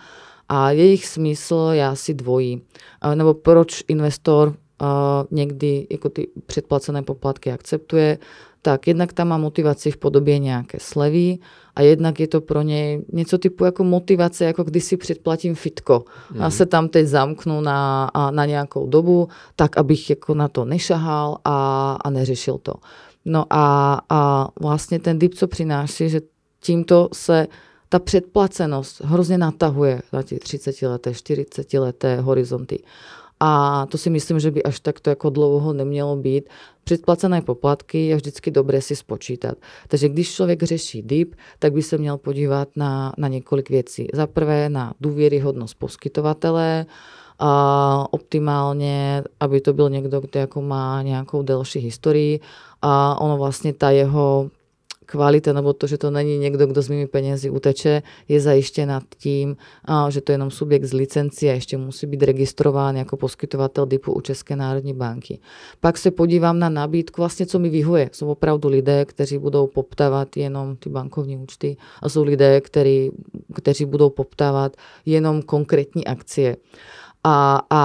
a jejich smysl je asi dvojí. Nebo proč investor někdy jako ty předplacené poplatky akceptuje, tak jednak tam má motivaci v podobě nějaké slevy a jednak je to pro něj něco typu jako motivace, jako když si předplatím fitko mm. a mhm. se tam teď zamknu na, na nějakou dobu, tak abych jako na to nešahal a, a neřešil to. No a, a vlastně ten dip, co přináší, že tímto se ta předplacenost hrozně natahuje na ty 30 leté, 40 leté horizonty. A to si myslím, že by až takto jako dlouho nemělo být Předplacené poplatky je vždycky dobré si spočítat. Takže když člověk řeší DIP, tak by se měl podívat na, na několik věcí. Za prvé na důvěryhodnost poskytovatele, a optimálně, aby to byl někdo, kdo jako má nějakou delší historii a ono vlastně ta jeho kvalita nebo to, že to není někdo, kdo s mými penězi uteče, je zajištěna tím, že to je jenom subjekt z licenci a ještě musí být registrován jako poskytovatel DIPu u České národní banky. Pak se podívám na nabídku, vlastně co mi vyhuje. Jsou opravdu lidé, kteří budou poptávat jenom ty bankovní účty a jsou lidé, kteří, kteří budou poptávat jenom konkrétní akcie. A, a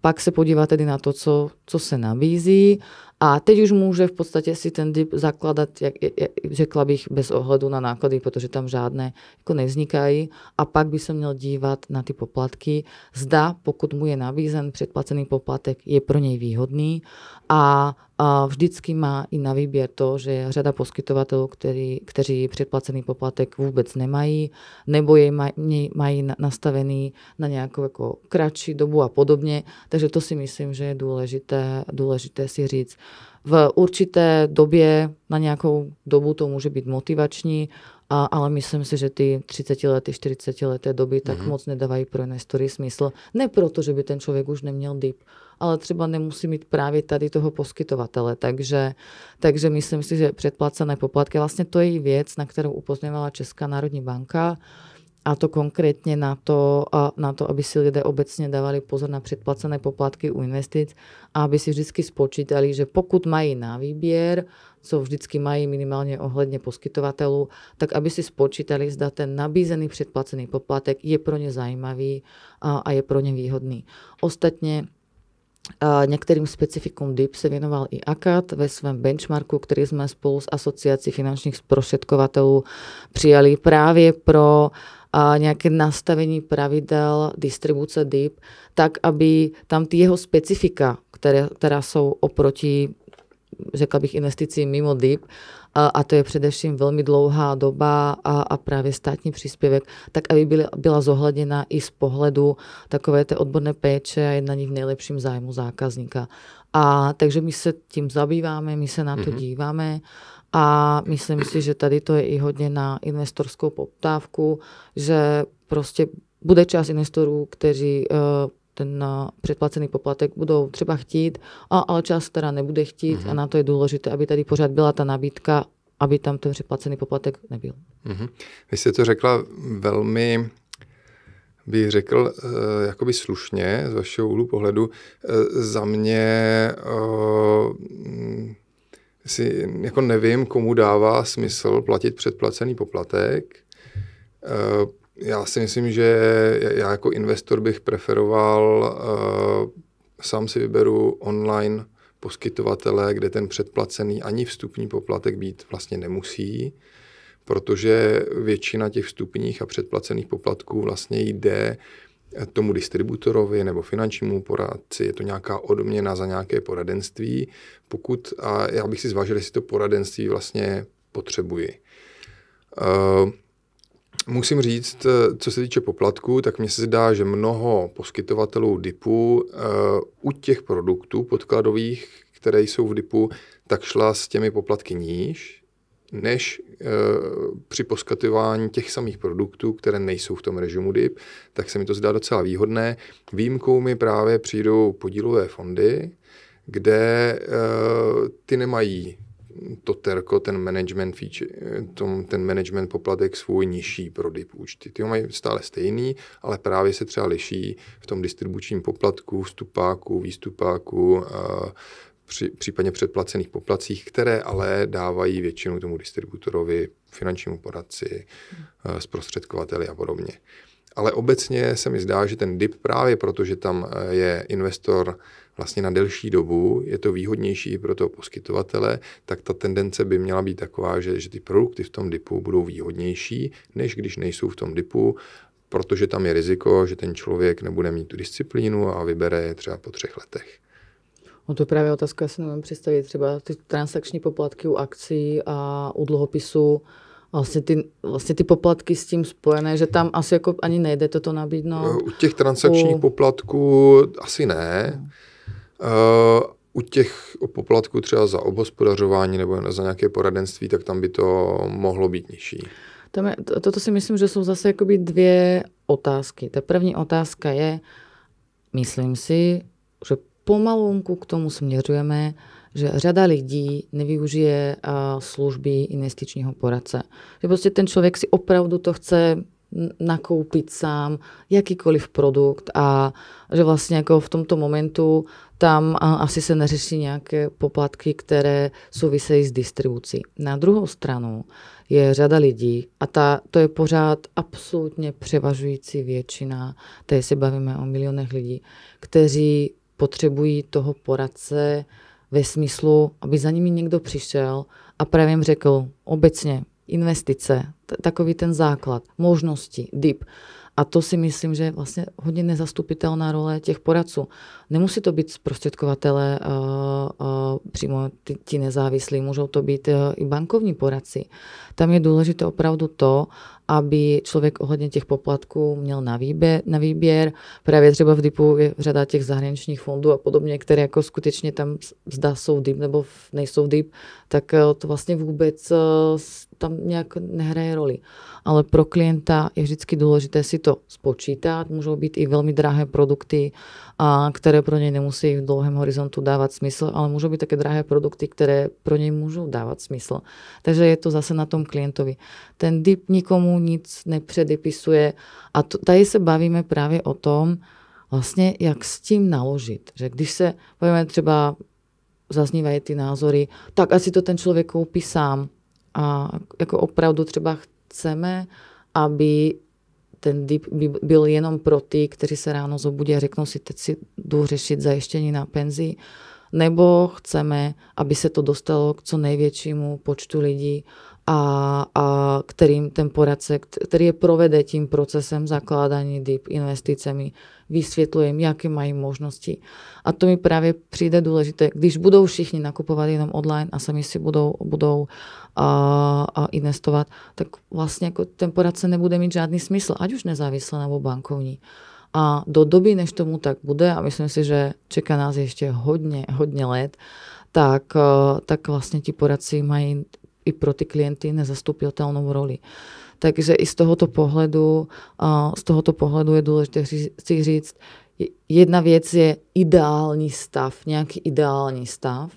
pak se podívá tedy na to, co, co se nabízí a teď už může v podstatě si ten dip zakladat, jak, jak, řekla bych, bez ohledu na náklady, protože tam žádné jako nevznikají. A pak by se měl dívat na ty poplatky. Zda, pokud mu je nabízen předplacený poplatek, je pro něj výhodný a a vždycky má i na výběr to, že řada poskytovatelů, který, kteří předplacený poplatek vůbec nemají, nebo jej maj, mají nastavený na nějakou jako kratší dobu a podobně. Takže to si myslím, že je důležité, důležité si říct. V určité době, na nějakou dobu to může být motivační, a, ale myslím si, že ty 30 lety, 40 leté doby tak mm-hmm. moc nedávají pro investory smysl. Ne proto, že by ten člověk už neměl dip, ale třeba nemusí mít právě tady toho poskytovatele. Takže, takže myslím si, že předplacené poplatky, vlastně to je i věc, na kterou upozňovala Česká národní banka, a to konkrétně na to, a na to, aby si lidé obecně dávali pozor na předplacené poplatky u investic a aby si vždycky spočítali, že pokud mají na výběr, co vždycky mají minimálně ohledně poskytovatelů, tak aby si spočítali, zda ten nabízený předplacený poplatek je pro ně zajímavý a, a je pro ně výhodný. Ostatně Některým specifikum DIP se věnoval i AKAD ve svém benchmarku, který jsme spolu s Asociací finančních zprostředkovatelů přijali právě pro nějaké nastavení pravidel distribuce DIP, tak aby tam ty jeho specifika, které, která jsou oproti, řekla bych, investicím mimo DIP, a to je především velmi dlouhá doba a, a právě státní příspěvek, tak aby byla, byla zohledněna i z pohledu takové té odborné péče a je na v nejlepším zájmu zákazníka. A takže my se tím zabýváme, my se na to mm-hmm. díváme a myslím si, že tady to je i hodně na investorskou poptávku, že prostě bude část investorů, kteří uh, ten předplacený poplatek budou třeba chtít, a, ale část teda nebude chtít mm-hmm. a na to je důležité, aby tady pořád byla ta nabídka, aby tam ten předplacený poplatek nebyl. Mm-hmm. Vy jste to řekla velmi bych řekl eh, jakoby slušně, z vašeho úhlu pohledu, eh, za mě eh, si jako nevím, komu dává smysl platit předplacený poplatek, já si myslím, že já jako investor bych preferoval, uh, sám si vyberu online poskytovatele, kde ten předplacený ani vstupní poplatek být vlastně nemusí, protože většina těch vstupních a předplacených poplatků vlastně jde tomu distributorovi nebo finančnímu poradci, je to nějaká odměna za nějaké poradenství, pokud, a já bych si zvážil, jestli to poradenství vlastně potřebuji. Uh, Musím říct, eh, co se týče poplatku, tak mně se zdá, že mnoho poskytovatelů DIPu uh, eh, u těch produktů podkladových, které jsou v DIPu, tak šla s těmi poplatky níž, než eh, při poskytování těch samých produktů, které nejsou v tom režimu DIP, tak se mi to zdá docela výhodné. Výjimkou mi právě přijdou podílové fondy, kde e, ty nemají to terko, ten management, feature, tom, ten management poplatek svůj nižší pro DIP účty. Ty ho mají stále stejný, ale právě se třeba liší v tom distribučním poplatku, vstupáku, výstupáku, a při, případně předplacených poplacích, které ale dávají většinu tomu distributorovi, finančnímu poradci, eh, zprostředkovateli a podobně. Ale obecně se mi zdá, že ten DIP právě proto, že tam eh, je investor vlastně na delší dobu je to výhodnější pro toho poskytovatele, tak ta tendence by měla být taková, že, že ty produkty v tom dipu budou výhodnější, než když nejsou v tom dipu, protože tam je riziko, že ten člověk nebude mít tu disciplínu a vybere je třeba po třech letech. No to je právě otázka, já si nemám představit třeba ty transakční poplatky u akcí a u dluhopisu, vlastně ty, vlastně ty poplatky s tím spojené, že tam asi jako ani nejde toto nabídnout. U těch transakčních u... poplatků asi ne. No. Eh, u těch poplatků třeba za obhospodařování nebo za nějaké poradenství, tak tam by to mohlo být nižší. Tam je, to, toto si myslím, že jsou zase jakoby dvě otázky. Ta první otázka je, myslím si, že pomalunku k tomu směřujeme, že řada lidí nevyužije eh, služby investičního poradce. Že prostě ten člověk si opravdu to chce nakoupit sám jakýkoliv produkt a že vlastně jako v tomto momentu tam asi se neřeší nějaké poplatky, které souvisejí s distribucí. Na druhou stranu je řada lidí a ta, to je pořád absolutně převažující většina, tady se bavíme o milionech lidí, kteří potřebují toho poradce ve smyslu, aby za nimi někdo přišel a právě jim řekl obecně, investice, t- takový ten základ, možnosti, DIP. A to si myslím, že je vlastně hodně nezastupitelná role těch poradců. Nemusí to být zprostředkovatele uh, uh, eh, přímo ti, ti nezávislí, můžou to být uh, i bankovní poradci. Tam je důležité opravdu to, aby člověk ohledně těch poplatků měl na výběr, na výběr. Právě třeba v DIPu je řada těch zahraničních fondů a podobně, které jako skutečně tam zda jsou DIP nebo nejsou DIP, tak eh, to vlastně vůbec eh, tam nějak nehraje roli. Ale pro klienta je vždycky důležité si to spočítat. Můžou být i velmi drahé produkty, a které pro něj nemusí v dlouhém horizontu dávat smysl, ale můžou být také drahé produkty, které pro něj můžou dávat smysl. Takže je to zase na tom klientovi. Ten DIP nikomu nic nepředepisuje. A to, tady se bavíme právě o tom, vlastně jak s tím naložit. Že když se, povíme třeba, zaznívají ty názory, tak asi to ten člověk koupí sám. A jako opravdu třeba chceme, aby ten dip by byl jenom pro ty, kteří se ráno zobudí a řeknou si, teď si jdu řešit zajištění na penzi, nebo chceme, aby se to dostalo k co největšímu počtu lidí a, a kterým ten poradce, který je provede tím procesem zakládání DIP investicemi, vysvětluje jim, jaké mají možnosti. A to mi právě přijde důležité, když budou všichni nakupovat jenom online a sami si budou, budou a, a investovat, tak vlastně jako ten poradce nebude mít žádný smysl, ať už nezávislé nebo bankovní. A do doby, než tomu tak bude, a myslím si, že čeká nás ještě hodně, hodně let, tak, tak vlastně ti poradci mají i pro ty klienty nezastupitelnou roli. Takže i z tohoto pohledu, z tohoto pohledu je důležité si říct, jedna věc je ideální stav, nějaký ideální stav,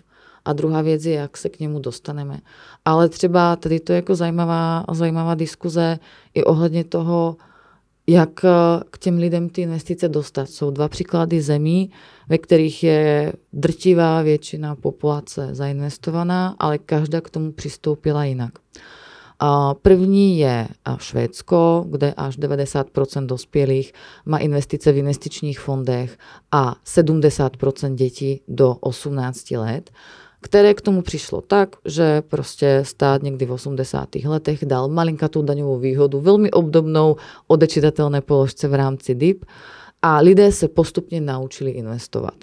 a druhá věc je, jak se k němu dostaneme. Ale třeba tady to je jako zajímavá, zajímavá diskuze i ohledně toho, jak eh, k těm lidem ty investice dostat. Jsou dva příklady zemí, ve kterých je drtivá většina populace zainvestovaná, ale každá k tomu přistoupila jinak. První je eh, Švédsko, kde až 90% dospělých má investice v investičních fondech a 70% dětí do 18 let které k tomu přišlo tak, že prostě stát někdy v 80. letech dal malinkatou daňovou výhodu, velmi obdobnou odečitatelné položce v rámci DIP a lidé se postupně naučili investovat.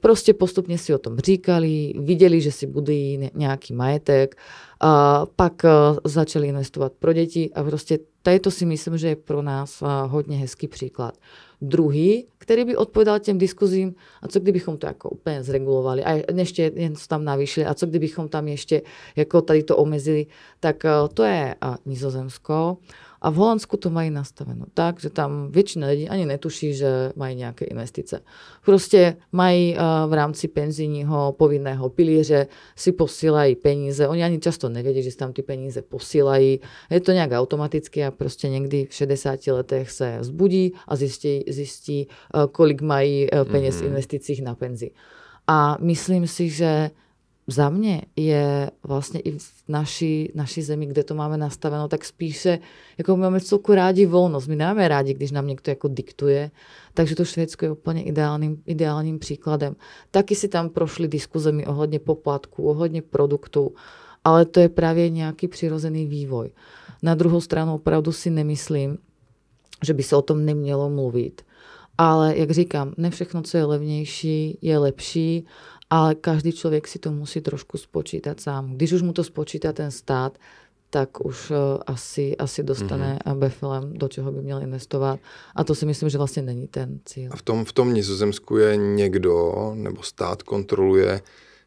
Prostě postupně si o tom říkali, viděli, že si budují nějaký majetek, a pak e, začali investovat pro děti a prostě tady to si myslím, že je pro nás e, hodně hezký příklad druhý, který by odpovídal těm diskuzím, a co kdybychom to jako úplně zregulovali a ještě jen co tam navýšili a co kdybychom tam ještě jako tady to omezili, tak eh, to je eh, Nizozemsko. A v Holandsku to mají nastaveno tak, že tam většina lidí ani netuší, že mají nějaké investice. Prostě mají eh, v rámci penzijního povinného pilíře, si posílají peníze. Oni ani často nevědí, že si tam ty peníze posílají. Je to nějak automaticky a prostě někdy v 60 letech se zbudí a zjistí, zjistí eh, kolik mají eh, peněz v mhm. investicích na penzi. A myslím si, že za mě je vlastně i v naší, naší zemi, kde to máme nastaveno, tak spíše, jako my máme celku rádi volnost. My nemáme rádi, když nám někdo jako diktuje, takže to Švédsko je úplně ideálním, ideálním příkladem. Taky si tam prošli diskuzemi ohledně poplatků, ohledně produktů, ale to je právě nějaký přirozený vývoj. Na druhou stranu opravdu si nemyslím, že by se o tom nemělo mluvit. Ale jak říkám, ne všechno, co je levnější, je lepší ale každý člověk si to musí trošku spočítat sám. Když už mu to spočítá ten stát, tak už eh, asi, asi dostane mm-hmm. BFLem, do čeho by měl investovat. A to si myslím, že vlastně není ten cíl. A v tom, v tom Nizozemsku je někdo, nebo stát kontroluje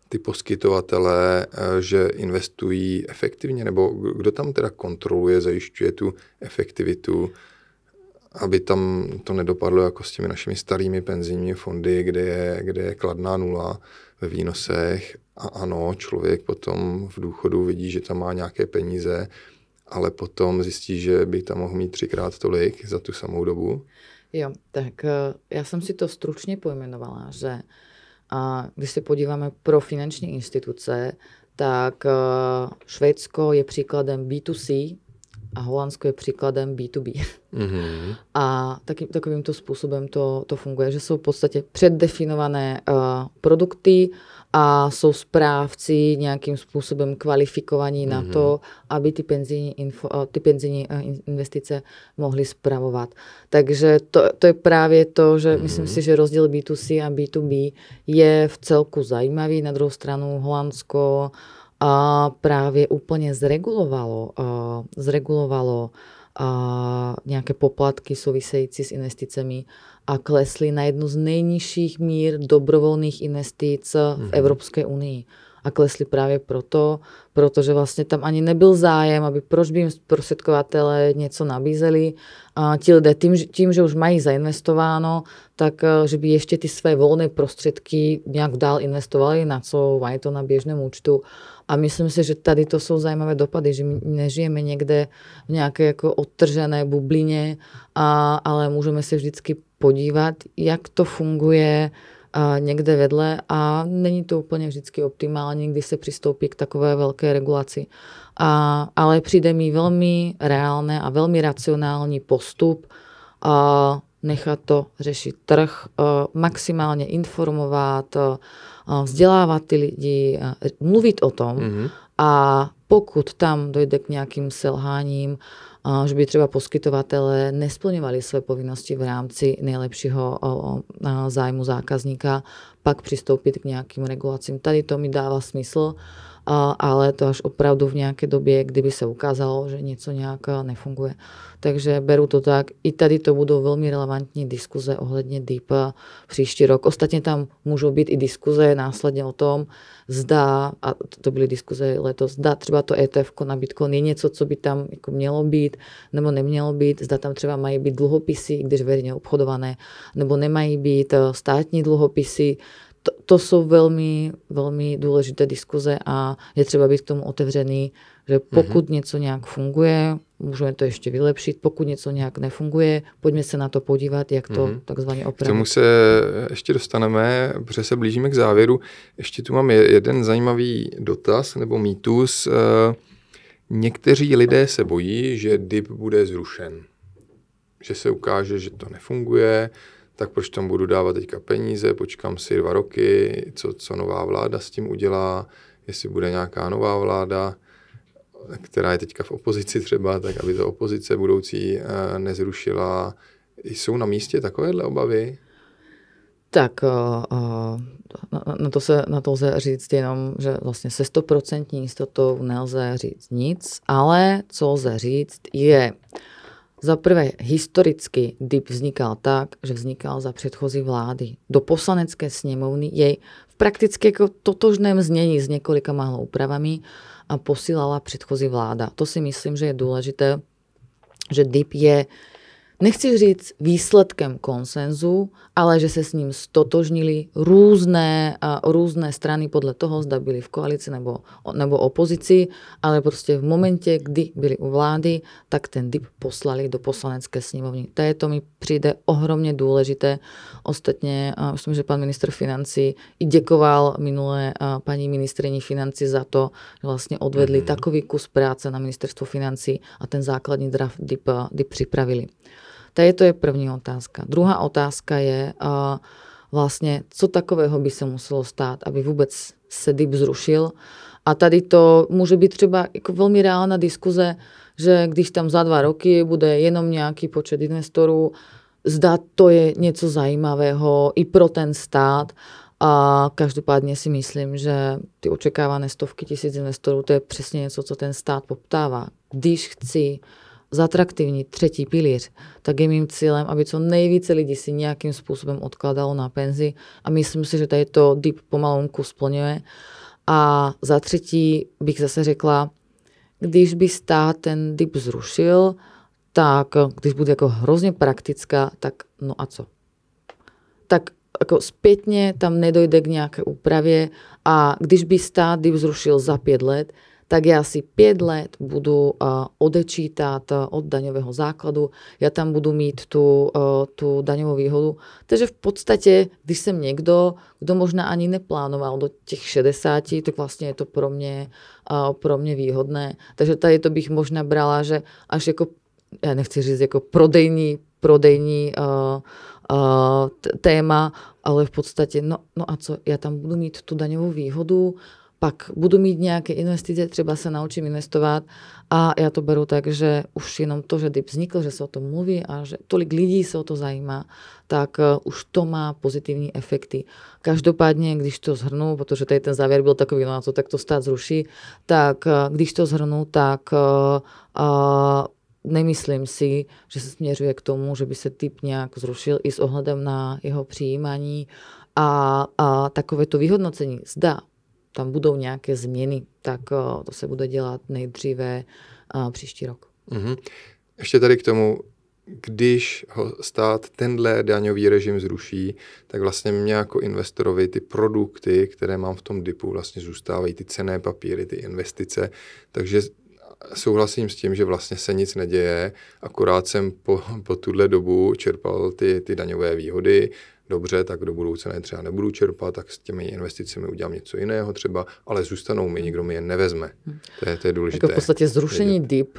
ty poskytovatele, eh, že investují efektivně, nebo kdo tam teda kontroluje, zajišťuje tu efektivitu, aby tam to nedopadlo jako s těmi našimi starými penzijními fondy, kde je, kde je kladná nula, ve výnosech a ano, člověk potom v důchodu vidí, že tam má nějaké peníze, ale potom zjistí, že by tam mohl mít třikrát tolik za tu samou dobu. Jo, tak eh, já jsem si to stručně pojmenovala, že a když se podíváme pro finanční instituce, tak eh, Švédsko je příkladem B2C a Holandsko je příkladem B2B. Mm-hmm. A taky, takovýmto způsobem to, to funguje, že jsou v podstatě předdefinované uh, produkty a jsou správci nějakým způsobem kvalifikovaní mm-hmm. na mhm. to, aby ty penzijní, info, uh, ty penzijní uh, investice mohly spravovat. Takže to, to je právě to, že mm-hmm. myslím si, že rozdíl B2C a B2B je v celku zajímavý. Na druhou stranu Holandsko uh, a právě úplně zregulovalo, a zregulovalo a nějaké poplatky související s investicemi a klesly na jednu z nejnižších mír dobrovolných investic v mhm. Evropské unii. A klesly právě proto, protože vlastně tam ani nebyl zájem, aby proč by jim zprostředkovatele něco nabízeli. A ti lidé tím, tím, že už mají zainvestováno, tak eh, že by ještě ty své volné prostředky nějak dál investovali, na co mají to na běžném účtu. A myslím si, že tady to jsou zajímavé dopady, že my nežijeme někde v nějaké jako odtržené bublině, a, ale můžeme se vždycky podívat, jak to funguje a někde vedle a není to úplně vždycky optimální, když se přistoupí k takové velké regulaci. A, ale přijde mi velmi reálné a velmi racionální postup a nechat to řešit trh, eh, maximálně informovat, eh, vzdělávat ty lidi, eh, mluvit o tom mm-hmm. a pokud tam dojde k nějakým selháním, že by třeba poskytovatele nesplňovali své povinnosti v rámci nejlepšího zájmu zákazníka, pak přistoupit k nějakým regulacím. Tady to mi dává smysl ale to až opravdu v nějaké době, kdyby se ukázalo, že něco nějak eh, nefunguje. Takže beru to tak. I tady to budou velmi relevantní diskuze ohledně DIP eh, příští rok. Ostatně tam můžou být i diskuze následně o tom, zda, a to byly diskuze letos, zda třeba to ETF na Bitcoin je něco, co by tam jako mělo být, nebo nemělo být, zda tam třeba mají být dluhopisy, když veřejně obchodované, nebo nemají být eh, státní dluhopisy, to, to jsou velmi, velmi důležité diskuze a je třeba být k tomu otevřený, že mhm. pokud mm-hmm. něco nějak funguje, můžeme to ještě vylepšit, pokud něco nějak nefunguje, pojďme se na to podívat, jak to mm-hmm. takzvaně opravit. K tomu se ještě dostaneme, protože se blížíme k závěru. Ještě tu mám jeden zajímavý dotaz nebo mýtus. Eh, někteří lidé se bojí, že DIP bude zrušen. Že se ukáže, že to nefunguje, tak proč tam budu dávat teďka peníze, počkám si dva roky, co, co nová vláda s tím udělá, jestli bude nějaká nová vláda, která je teďka v opozici třeba, tak aby to opozice budoucí eh, nezrušila. Jsou na místě takovéhle obavy? Tak eh, eh, na to, se, na to lze říct jenom, že vlastně se stoprocentní jistotou nelze říct nic, ale co lze říct je, za prvé, historicky DIP vznikal tak, že vznikal za předchozí vlády. Do poslanecké sněmovny jej v prakticky jako totožném znění s několika málo úpravami a posílala předchozí vláda. To si myslím, že je důležité, že DIP je nechci říct výsledkem konsenzu, ale že se s ním stotožnili různé, různé strany podle toho, zda byli v koalici nebo, nebo opozici, ale prostě v momentě, kdy byli u vlády, tak ten DIP poslali do poslanecké sněmovny. To mi přijde ohromně důležité. Ostatně, myslím, že pan minister financí i děkoval minulé paní ministrině financí za to, že vlastně odvedli mm-hmm. takový kus práce na ministerstvo financí a ten základní draft DIP, DIP připravili. Tady to je první otázka. Druhá otázka je uh, vlastně, co takového by se muselo stát, aby vůbec se DIP zrušil. A tady to může být třeba jako velmi reálná diskuze, že když tam za dva roky bude jenom nějaký počet investorů, zda to je něco zajímavého i pro ten stát. A každopádně si myslím, že ty očekávané stovky tisíc investorů, to je přesně něco, co ten stát poptává. Když chci uh, zatraktivnit třetí pilíř, tak je mým cílem, aby co nejvíce lidí si nějakým způsobem odkládalo na penzi a myslím si, že tady to DIP pomalonku splňuje. A za třetí bych zase řekla, když by stát ten DIP zrušil, tak když bude jako hrozně praktická, tak no a co? Tak jako zpětně tam nedojde k nějaké úpravě a když by stát DIP zrušil za pět let, tak ja asi 5 let budu eh, odečítať eh, od daňového základu, ja tam budu mít tu, eh, tu daňovú výhodu. Takže v podstatě, když jsem někdo, kdo možná ani neplánoval do těch 60, tak vlastně je to pro mě, pro mě výhodné. Takže tady to bych možná brala, že až jako, já nechci říct jako prodejní, prodejní téma, ale v podstatě, no, no a co, já tam budu mít tu daňovou výhodu, pak budu mít nějaké investice, třeba se naučím investovat a já to beru tak, že už jenom to, že DIP vznikl, že se o tom mluví a že tolik lidí se o to zajímá, tak eh, už to má pozitivní efekty. Každopádně, když to zhrnu, protože tady ten závěr byl takový, no a to tak to stát zruší, tak eh, když to zhrnu, tak uh, nemyslím si, že se směřuje k tomu, že by se typ nějak zrušil i s ohledem na jeho přijímání a, a takové to vyhodnocení. Zda tam budou nějaké změny, tak eh, to se bude dělat nejdříve eh, příští rok. Mm-hmm. Ještě tady k tomu, když ho stát tenhle daňový režim zruší, tak vlastně mě jako investorovi ty produkty, které mám v tom DIPu, vlastně zůstávají ty cené papíry, ty investice, takže souhlasím s tím, že vlastně se nic neděje, akorát jsem po, po tuhle dobu čerpal ty, ty daňové výhody, dobře, tak do budoucna je třeba nebudu čerpat, tak s těmi investicemi udělám něco jiného třeba, ale zůstanou mi, nikdo mi je nevezme. Hmm. To je, to je důležité. Tak v podstatě zrušení vědět. DIP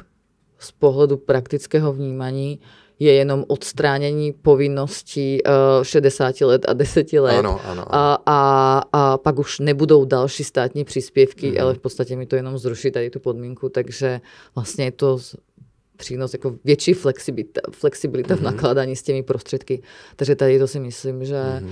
z pohledu praktického vnímání je jenom odstránění povinností uh, eh, 60 let a 10 let. Ano, ano, ano. A, a, a pak už nebudou další státní příspěvky, mm. ale v podstatě mi to jenom zruší tady tu podmínku, takže vlastně je to přínos, jako větší flexibilita, flexibilita mm-hmm. v mhm. nakládání s těmi prostředky. Takže tady to si myslím, že mm-hmm.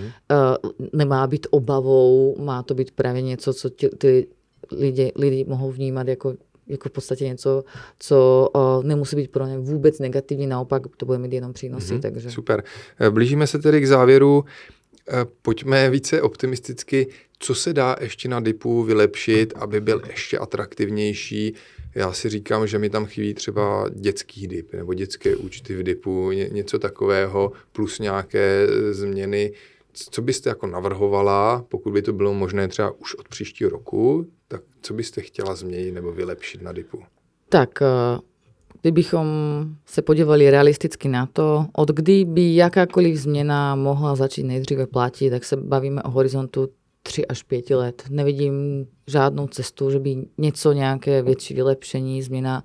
uh, nemá být obavou, má to být právě něco, co ti, ty lidi, lidi mohou vnímat jako jako v podstatě něco, co uh, nemusí být pro ně vůbec negativní, naopak to bude mít jenom přínosy. Mm-hmm. Takže. Super. Eh, blížíme se tedy k závěru. Pojďme více optimisticky, co se dá ještě na DIPu vylepšit, aby byl ještě atraktivnější, já si říkám, že mi tam chybí třeba dětský dip nebo dětské účty v dipu, ně, něco takového, plus nějaké změny. Co byste jako navrhovala, pokud by to bylo možné třeba už od příštího roku, tak co byste chtěla změnit nebo vylepšit na dipu? Tak kdybychom eh, se podívali realisticky na to, od kdy by jakákoliv změna mohla začít nejdříve platit, tak se bavíme o horizontu tři až pěti let. Nevidím žádnou cestu, že by něco, nějaké větší vylepšení, změna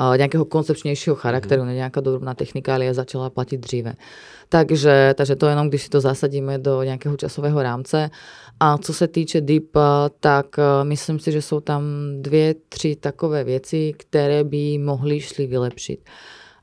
uh, nějakého koncepčnějšího charakteru, mm. nějaká ale je začala platit dříve. Takže, takže to jenom, když si to zasadíme do nějakého časového rámce. A co se týče DIP, tak myslím si, že jsou tam dvě, tři takové věci, které by mohly šly vylepšit.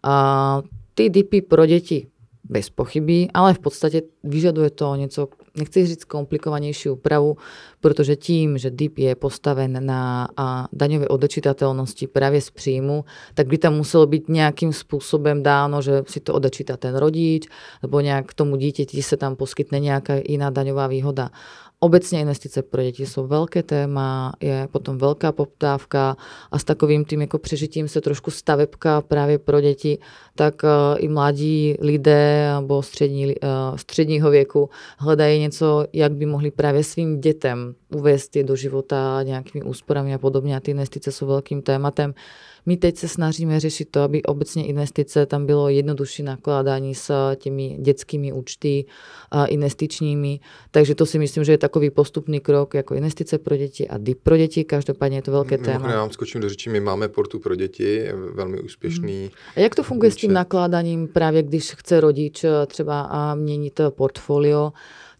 A ty DIPy pro děti bez pochyby, ale v podstatě vyžaduje to něco nechci říct komplikovanější úpravu, protože tím, že DIP je postaven na daňové odečitatelnosti právě z příjmu, tak by tam muselo být nějakým způsobem dáno, že si to odečítá ten rodič, nebo nějak tomu dítěti se tam poskytne nějaká jiná daňová výhoda. Obecně investice pro děti jsou velké téma, je potom velká poptávka a s takovým tím jako přežitím se trošku stavebka právě pro děti, tak eh, i mladí lidé nebo střední, eh, středního věku hledají něco, jak by mohli právě svým dětem uvést je do života nějakými úsporami a podobně a ty investice jsou velkým tématem. My teď se snažíme řešit to, aby obecně investice tam bylo jednodušší nakládání s těmi dětskými účty investičními. Takže to si myslím, že je takový postupný krok jako investice pro děti a DIP pro děti. Každopádně je to velké téma. já vám skočím do řeči, my máme portu pro děti, velmi úspěšný. A jak to funguje s tím nakládáním právě, když chce rodič eh, třeba měnit eh, portfolio?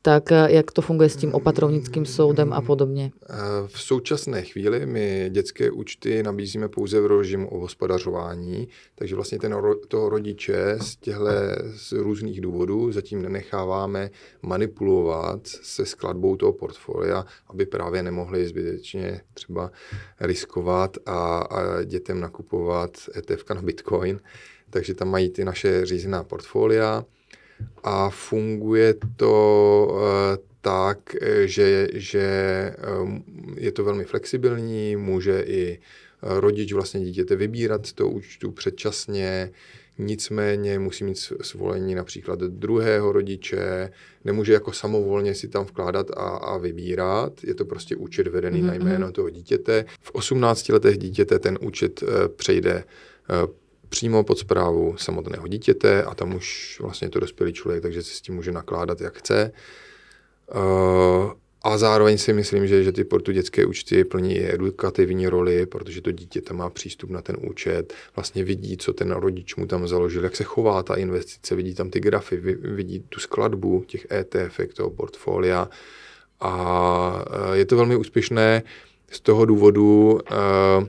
tak eh, jak to funguje s tím opatrovnickým soudem a podobně? Eh, v současné chvíli my dětské účty nabízíme pouze v režimu o hospodařování, takže vlastně ten, toho rodiče z těchto z různých důvodů zatím nenecháváme manipulovat se skladbou toho portfolia, aby právě nemohli zbytečně třeba riskovat a, a dětem nakupovat ETF na Bitcoin. Takže tam mají ty naše řízená portfolia a funguje to eh, tak, že, že eh, je to velmi flexibilní, může i eh, rodič vlastně dítěte vybírat to účtu předčasně, nicméně musí mít svolení například druhého rodiče, nemůže jako samovolně si tam vkládat a, a vybírat, je to prostě účet vedený mm-hmm. na mhm, jméno mhm. toho dítěte. V 18 letech dítěte ten účet přejde přímo pod zprávu samotného dítěte a tam už vlastně to dospělý člověk, takže si s tím může nakládat, jak chce. Eh, a zároveň si myslím, že, že ty dětské účty plní i edukativní roli, protože to dítě tam má přístup na ten účet, vlastně vidí, co ten rodič mu tam založil, jak se chová ta investice, vidí tam ty grafy, vidí tu skladbu těch ETF, toho portfolia. A eh, je to velmi úspěšné z toho důvodu, eh,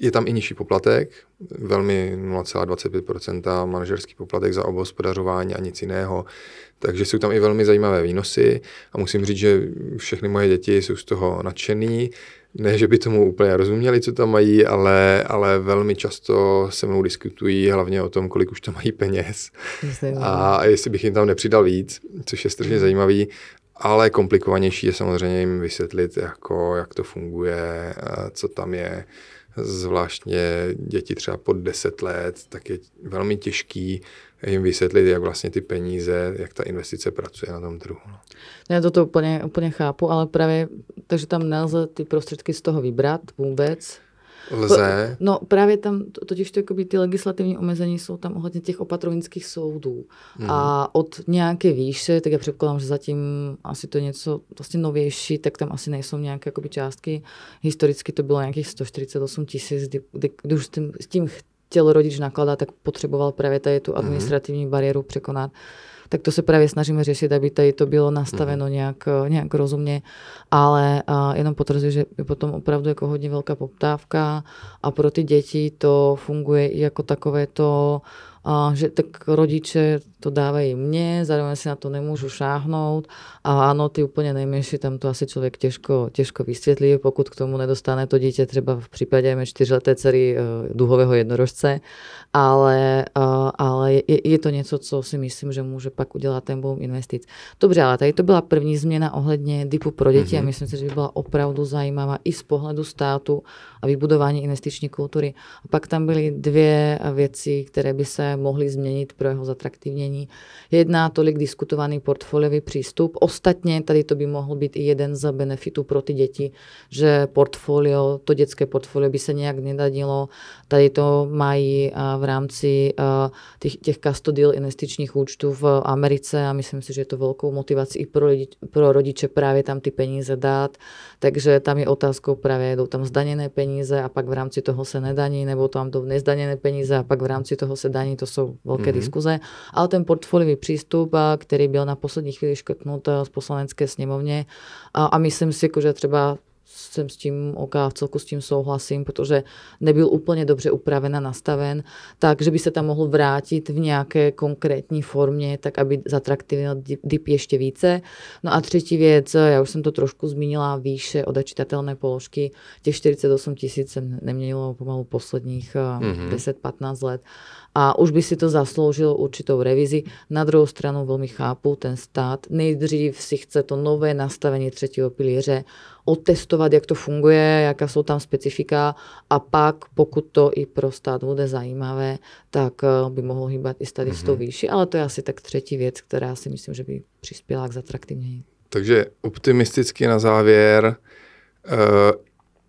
je tam i nižší poplatek, velmi 0,25% manažerský poplatek za obhospodařování a nic jiného. Takže jsou tam i velmi zajímavé výnosy a musím říct, že všechny moje děti jsou z toho nadšený. Ne, že by tomu úplně rozuměli, co tam mají, ale, ale velmi často se mnou diskutují hlavně o tom, kolik už tam mají peněz Myslím. a jestli bych jim tam nepřidal víc, což je strašně zajímavý. Ale komplikovanější je samozřejmě jim vysvětlit, jako, jak to funguje, co tam je. Zvláštně děti třeba pod 10 let, tak je velmi těžký jim vysvětlit, jak vlastně ty peníze, jak ta investice pracuje na tom trhu. No. no já to úplně, úplně chápu, ale právě, takže tam nelze ty prostředky z toho vybrat vůbec? lze. No právě tam, totiž to, jakoby, ty legislativní omezení jsou tam ohledně těch opatrovnických soudů. Hmm. A od nějaké výše, tak já předpokládám, že zatím asi to je něco vlastně novější, tak tam asi nejsou nějaké jakoby, částky. Historicky to bylo nějakých 148 tisíc, kdy, kdy, kdy už s tím, s tím chtěl rodič nakladat, tak potřeboval právě tady tu mhm. administrativní bariéru překonat tak to se právě snažíme řešit, aby tady to bylo nastaveno mhm. nějak, eh, nějak rozumně, ale a eh, jenom potvrzuji, že je potom opravdu jako hodně velká poptávka a pro ty děti to funguje i jako takové to, a eh, že tak rodiče to dávají mne, zároveň si na to nemůžu šáhnout a ano, ty úplně nejmenší, tam to asi člověk těžko, těžko vysvětlí, pokud k tomu nedostane to dítě třeba v případě mé čtyřleté dcery eh, duhového jednorožce, ale, eh, ale je, je, to něco, co si myslím, že může pak udělat ten boom investic. Dobře, ale tady to byla první změna ohledně DIPu pro děti mm-hmm. a myslím si, že by byla opravdu zajímavá i z pohledu státu a vybudování investiční kultury. A pak tam byly dvě věci, které by se mohly změnit pro jeho zatraktivnění řešení. Jedná tolik diskutovaný portfoliový přístup. Ostatně tady to by mohl být i jeden z benefitů pro ty děti, že portfolio, to dětské portfolio by se nějak nedadilo. Tady to mají v rámci těch, těch custodial investičních účtů v Americe a myslím si, že je to velkou motivací i pro, lidi, pro rodiče právě tam ty peníze dát, takže tam je otázkou právě, jdou tam zdaněné peníze a pak v rámci toho se nedaní, nebo tam jdou nezdaněné peníze a pak v rámci toho se daní, to jsou velké mm-hmm. diskuze. Ale ten portfoliový přístup, který byl na poslední chvíli škrtnut eh, z poslanecké sněmovně a, a myslím si, jako, že třeba jsem s tím OK, v celku s tím souhlasím, protože nebyl úplně dobře upraven a nastaven, takže by se tam mohl vrátit v nějaké konkrétní formě, tak aby zatraktivnil DIP ještě více. No a třetí věc, já už jsem to trošku zmínila, výše odečitatelné položky, těch 48 tisíc jsem neměnilo pomalu posledních mm-hmm. Eh, 10-15 let a už by si to zasloužilo určitou revizi. Na druhou stranu velmi chápu ten stát. Nejdřív si chce to nové nastavení třetího pilíře otestovat, jak to funguje, jaká jsou tam specifika a pak, pokud to i pro stát bude zajímavé, tak eh, by mohl hýbat i tady s tou mhm. výši, ale to je asi tak třetí věc, která si myslím, že by přispěla k zatraktivnění. Takže optimisticky na závěr, eh,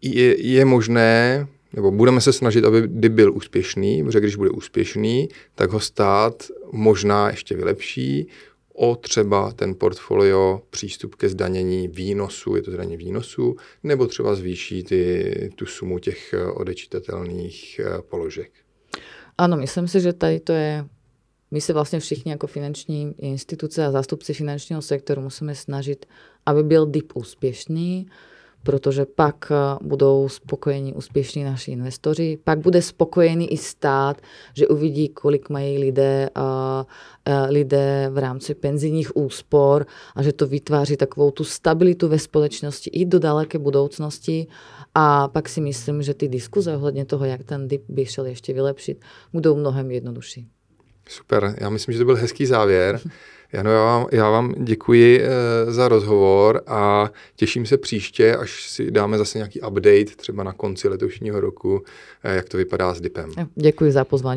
je, je možné, nebo budeme se snažit, aby kdy byl úspěšný, protože když bude úspěšný, tak ho stát možná ještě vylepší o třeba ten portfolio přístup ke zdanění výnosu, je to zdanění výnosu, nebo třeba zvýší ty, tu sumu těch eh, odečitatelných eh, položek. Ano, myslím si, že tady to je my se vlastně všichni jako finanční instituce a zástupci finančního sektoru musíme snažit, aby byl DIP úspěšný, protože pak eh, budou spokojení, úspěšní naši investoři, pak bude spokojený i stát, že uvidí, kolik mají lidé, eh, eh, lidé v rámci penzijních úspor a že to vytváří takovou tu stabilitu ve společnosti i do daleké budoucnosti a pak si myslím, že ty diskuze ohledně toho, jak ten DIP by šel ještě vylepšit, budou mnohem jednodušší. Super, já myslím, že to byl hezký závěr. Jano, já vám, já vám děkuji eh, za rozhovor a těším se příště, až si dáme zase nějaký update třeba na konci letošního roku, eh, jak to vypadá s DIPem. Děkuji za pozvání.